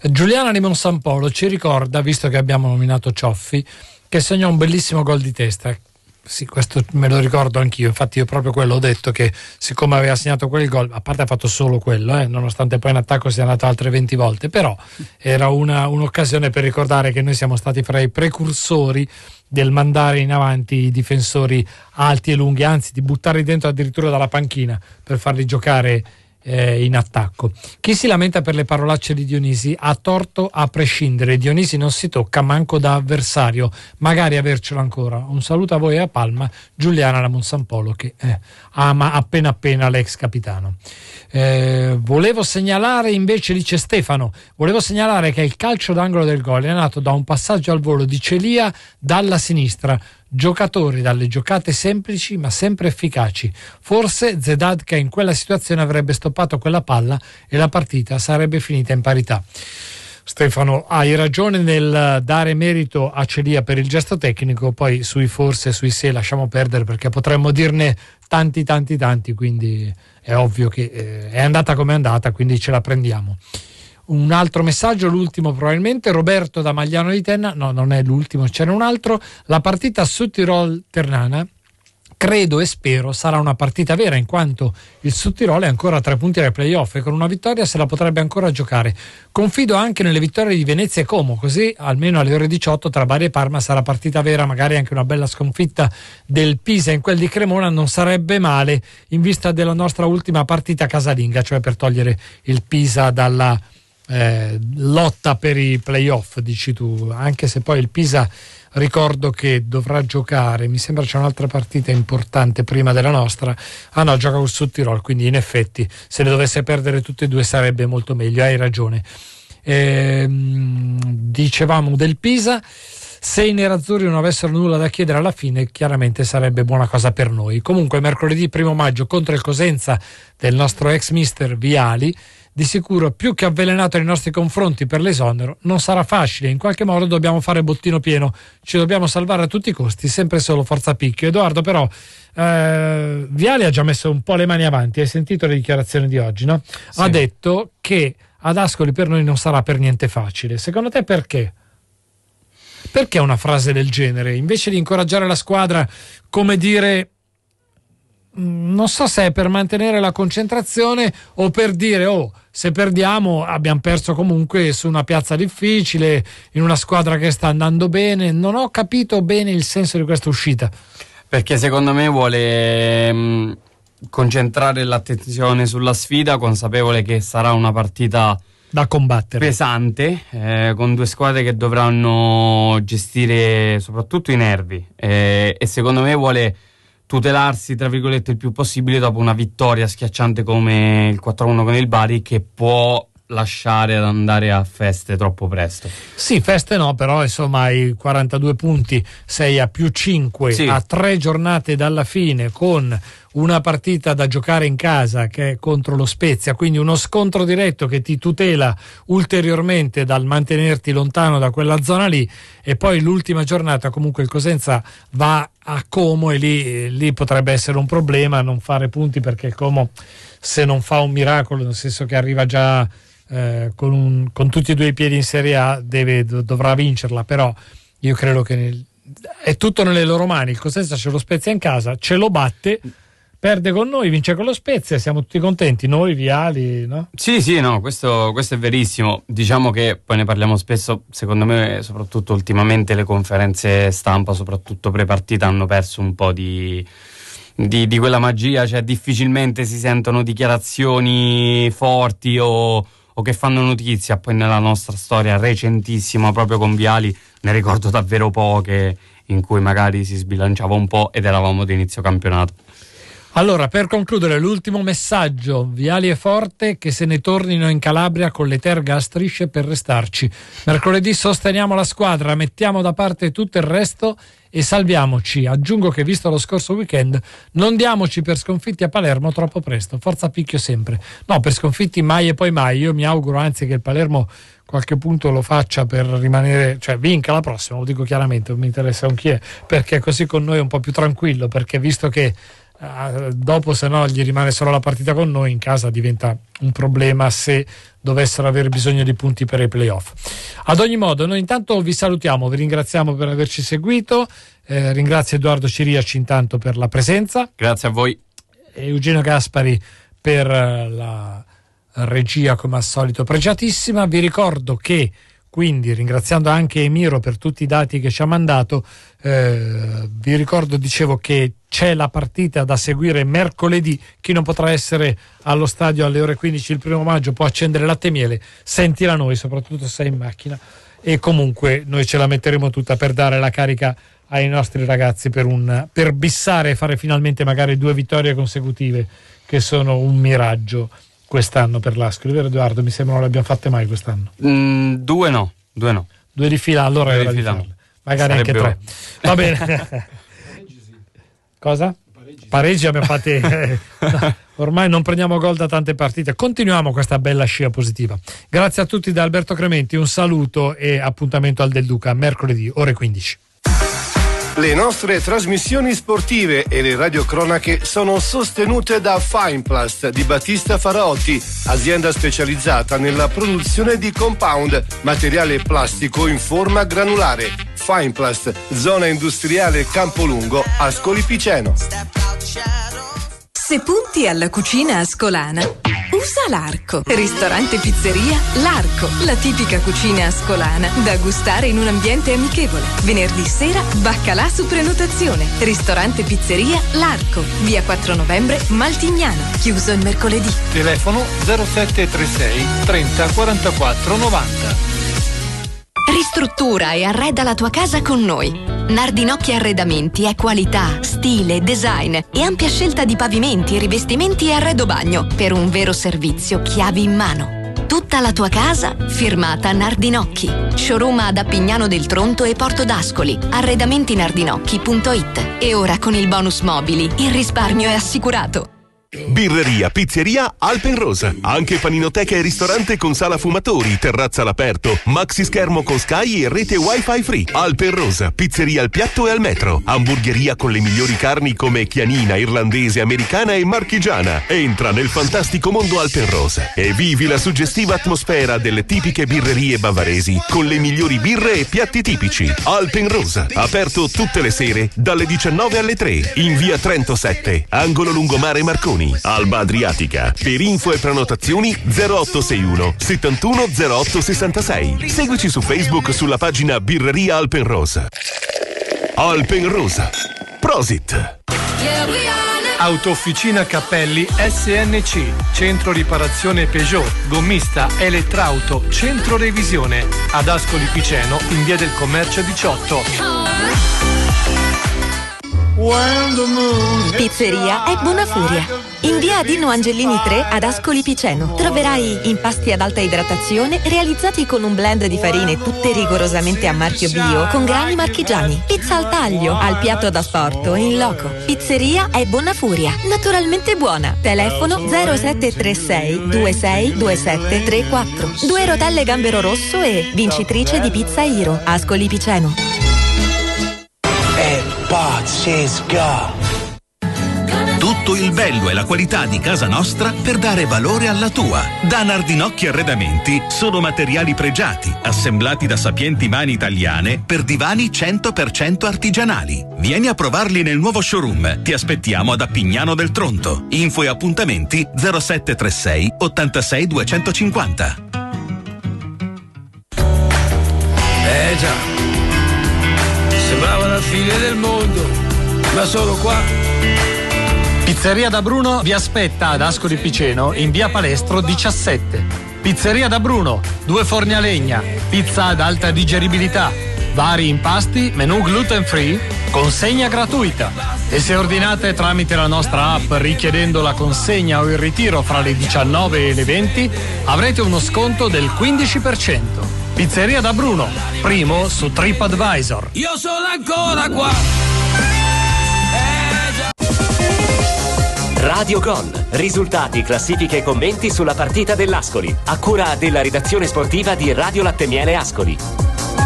Giuliana Limon San Polo ci ricorda, visto che abbiamo nominato Cioffi, che segnò un bellissimo gol di testa. Sì, questo me lo ricordo anch'io. Infatti, io proprio quello ho detto che siccome aveva segnato quel gol, a parte ha fatto solo quello, eh, nonostante poi in attacco sia andato altre 20 volte, però era una, un'occasione per ricordare che noi siamo stati fra i precursori del mandare in avanti i difensori alti e lunghi, anzi di buttarli dentro addirittura dalla panchina per farli giocare eh, in attacco. Chi si lamenta per le parolacce di Dionisi ha torto a prescindere. Dionisi non si tocca manco da avversario, magari avercelo ancora. Un saluto a voi e a Palma, Giuliana da Monsampolo che eh, ama appena appena l'ex capitano. Eh, volevo segnalare invece, dice Stefano, volevo segnalare che il calcio d'angolo del gol è nato da un passaggio al volo di Celia dalla sinistra Giocatori dalle giocate semplici ma sempre efficaci. Forse Zedadka in quella situazione avrebbe stoppato quella palla e la partita sarebbe finita in parità. Stefano, hai ragione nel dare merito a Celia per il gesto tecnico, poi sui forse e sui se lasciamo perdere perché potremmo dirne tanti tanti tanti, quindi è ovvio che eh, è andata come è andata, quindi ce la prendiamo un altro messaggio, l'ultimo probabilmente, Roberto da Magliano di Tenna, no non è l'ultimo, c'era un altro, la partita su Tirol Ternana credo e spero sarà una partita vera in quanto il Sud Tirol è ancora a tre punti dai playoff e con una vittoria se la potrebbe ancora giocare. Confido anche nelle vittorie di Venezia e Como, così almeno alle ore 18 tra Bari e Parma sarà partita vera, magari anche una bella sconfitta del Pisa in quel di Cremona non sarebbe male in vista della nostra ultima partita casalinga, cioè per togliere il Pisa dalla eh, lotta per i playoff, dici tu, anche se poi il Pisa ricordo che dovrà giocare, mi sembra c'è un'altra partita importante prima della nostra, ah no, gioca col Sud quindi in effetti se le dovesse perdere tutte e due sarebbe molto meglio, hai ragione. Eh, dicevamo del Pisa, se i nerazzurri non avessero nulla da chiedere alla fine, chiaramente sarebbe buona cosa per noi. Comunque, mercoledì 1 maggio contro il Cosenza del nostro ex mister Viali. Di sicuro più che avvelenato nei nostri confronti per l'esonero non sarà facile, in qualche modo dobbiamo fare bottino pieno, ci dobbiamo salvare a tutti i costi, sempre solo forza picchio. Edoardo però eh, Viale ha già messo un po' le mani avanti, hai sentito le dichiarazioni di oggi, no? Sì. Ha detto che ad Ascoli per noi non sarà per niente facile. Secondo te perché? Perché una frase del genere? Invece di incoraggiare la squadra, come dire Mm, non so se è per mantenere la concentrazione o per dire oh se perdiamo abbiamo perso comunque su una piazza difficile in una squadra che sta andando bene non ho capito bene il senso di questa uscita perché secondo me vuole mm, concentrare l'attenzione sulla sfida consapevole che sarà una partita da combattere pesante eh, con due squadre che dovranno gestire soprattutto i nervi eh, e secondo me vuole tutelarsi tra virgolette il più possibile dopo una vittoria schiacciante come il 4-1 con il Bari che può lasciare ad andare a feste troppo presto. Sì, feste no, però insomma i 42 punti, 6 a più 5 sì. a 3 giornate dalla fine con una partita da giocare in casa che è contro lo Spezia, quindi uno scontro diretto che ti tutela ulteriormente dal mantenerti lontano da quella zona lì e poi l'ultima giornata comunque il Cosenza va a Como e lì, lì potrebbe essere un problema non fare punti perché il Como se non fa un miracolo, nel senso che arriva già eh, con, un, con, tutti e due i piedi in Serie A, deve, dovrà vincerla, però io credo che nel, è tutto nelle loro mani, il Cosenza ce lo spezza in casa, ce lo batte perde con noi, vince con lo Spezia, siamo tutti contenti, noi Viali, no? Sì, sì, no, questo, questo, è verissimo. Diciamo che poi ne parliamo spesso, secondo me, soprattutto ultimamente le conferenze stampa, soprattutto pre-partita, hanno perso un po' di, di, di quella magia, cioè difficilmente si sentono dichiarazioni forti o, o che fanno notizia, poi nella nostra storia recentissima proprio con Viali ne ricordo davvero poche in cui magari si sbilanciava un po' ed eravamo inizio campionato. Allora, per concludere, l'ultimo messaggio. Viali e forte che se ne tornino in Calabria con le terga a strisce per restarci. Mercoledì sosteniamo la squadra, mettiamo da parte tutto il resto e salviamoci. Aggiungo che, visto lo scorso weekend, non diamoci per sconfitti a Palermo troppo presto. Forza picchio sempre. No, per sconfitti mai e poi mai. Io mi auguro anzi che il Palermo qualche punto lo faccia per rimanere, cioè vinca la prossima, lo dico chiaramente, non mi interessa un chi è, perché così con noi è un po' più tranquillo, perché visto che eh, dopo se no gli rimane solo la partita con noi in casa diventa un problema se dovessero aver bisogno di punti per i playoff ad ogni modo noi intanto vi salutiamo vi ringraziamo per averci seguito eh, ringrazio Edoardo Ciriaci intanto per la presenza grazie a voi e Eugenio Gaspari per eh, la regia come al solito pregiatissima vi ricordo che quindi ringraziando anche Emiro per tutti i dati che ci ha mandato, eh, vi ricordo, dicevo che c'è la partita da seguire mercoledì. Chi non potrà essere allo stadio alle ore 15 il primo maggio può accendere latte e miele, sentila noi, soprattutto se è in macchina. E comunque noi ce la metteremo tutta per dare la carica ai nostri ragazzi per, un, per bissare e fare finalmente magari due vittorie consecutive, che sono un miraggio quest'anno per l'Ascoli, vero Edoardo? Mi sembra non le abbiamo fatte mai quest'anno. Mm, due no, due no. Due di fila, allora due di fila. Magari Sarebbero. anche tre. Va bene. Cosa? Parigi abbiamo fatto. ormai non prendiamo gol da tante partite continuiamo questa bella scia positiva grazie a tutti da Alberto Crementi un saluto e appuntamento al Del Duca mercoledì ore 15 le nostre trasmissioni sportive e le radiocronache sono sostenute da Fineplast di Battista Faraotti, azienda specializzata nella produzione di compound, materiale plastico in forma granulare. Fineplast, zona industriale Campolungo, Ascoli Piceno. Se punti alla cucina ascolana, usa l'Arco. Ristorante Pizzeria L'Arco, la tipica cucina ascolana da gustare in un ambiente amichevole. Venerdì sera baccalà su prenotazione. Ristorante Pizzeria L'Arco, via 4 novembre Maltignano, chiuso il mercoledì. Telefono 0736 30 44 90. Ristruttura e arreda la tua casa con noi. Nardinocchi Arredamenti è qualità, stile, design e ampia scelta di pavimenti, rivestimenti e arredo bagno per un vero servizio chiavi in mano. Tutta la tua casa firmata Nardinocchi. Showroom ad Appignano del Tronto e Porto d'Ascoli. Arredamentinardinocchi.it. E ora con il bonus mobili il risparmio è assicurato. Birreria, pizzeria Alpenrosa. Anche paninoteca e ristorante con sala fumatori, terrazza all'aperto, maxi schermo con Sky e rete wifi free. Alpenrosa, pizzeria al piatto e al metro. Hamburgeria con le migliori carni come chianina, irlandese, americana e marchigiana. Entra nel fantastico mondo Alpenrosa e vivi la suggestiva atmosfera delle tipiche birrerie bavaresi con le migliori birre e piatti tipici. Alpenrosa, aperto tutte le sere dalle 19 alle 3 in via 37, angolo lungomare Marconi Muni, Alba Adriatica. Per info e prenotazioni 0861 710866. Seguici su Facebook sulla pagina Birreria Alpenrose. Alpenrose. Prosit. Autofficina Cappelli SNC, centro riparazione Peugeot, gommista Elettrauto, centro revisione, ad Ascoli Piceno in via del Commercio 18. Pizzeria è Buona Furia. In via Dino Angelini 3 ad Ascoli Piceno troverai impasti ad alta idratazione realizzati con un blend di farine tutte rigorosamente a marchio bio con grani marchigiani. Pizza al taglio, al piatto da e in loco. Pizzeria è Buona Furia. Naturalmente buona. Telefono 0736 262734. Due rotelle gambero rosso e vincitrice di Pizza Iro. Ascoli Piceno pazzesca! Tutto il bello e la qualità di casa nostra per dare valore alla tua. Da Nardinocchi Arredamenti sono materiali pregiati, assemblati da sapienti mani italiane per divani 100% artigianali. Vieni a provarli nel nuovo showroom. Ti aspettiamo ad Appignano del Tronto. Info e appuntamenti 0736 86 250. Eh già fine del mondo, ma solo qua Pizzeria da Bruno vi aspetta ad Ascoli Piceno in via Palestro 17. Pizzeria da Bruno, due forni a legna, pizza ad alta digeribilità, vari impasti, menù gluten free, consegna gratuita. E se ordinate tramite la nostra app richiedendo la consegna o il ritiro fra le 19 e le 20, avrete uno sconto del 15%. Pizzeria da Bruno, primo su TripAdvisor. Io sono ancora qua. Eh, Radio Gon, risultati, classifiche e commenti sulla partita dell'Ascoli, a cura della redazione sportiva di Radio Latte Miele Ascoli.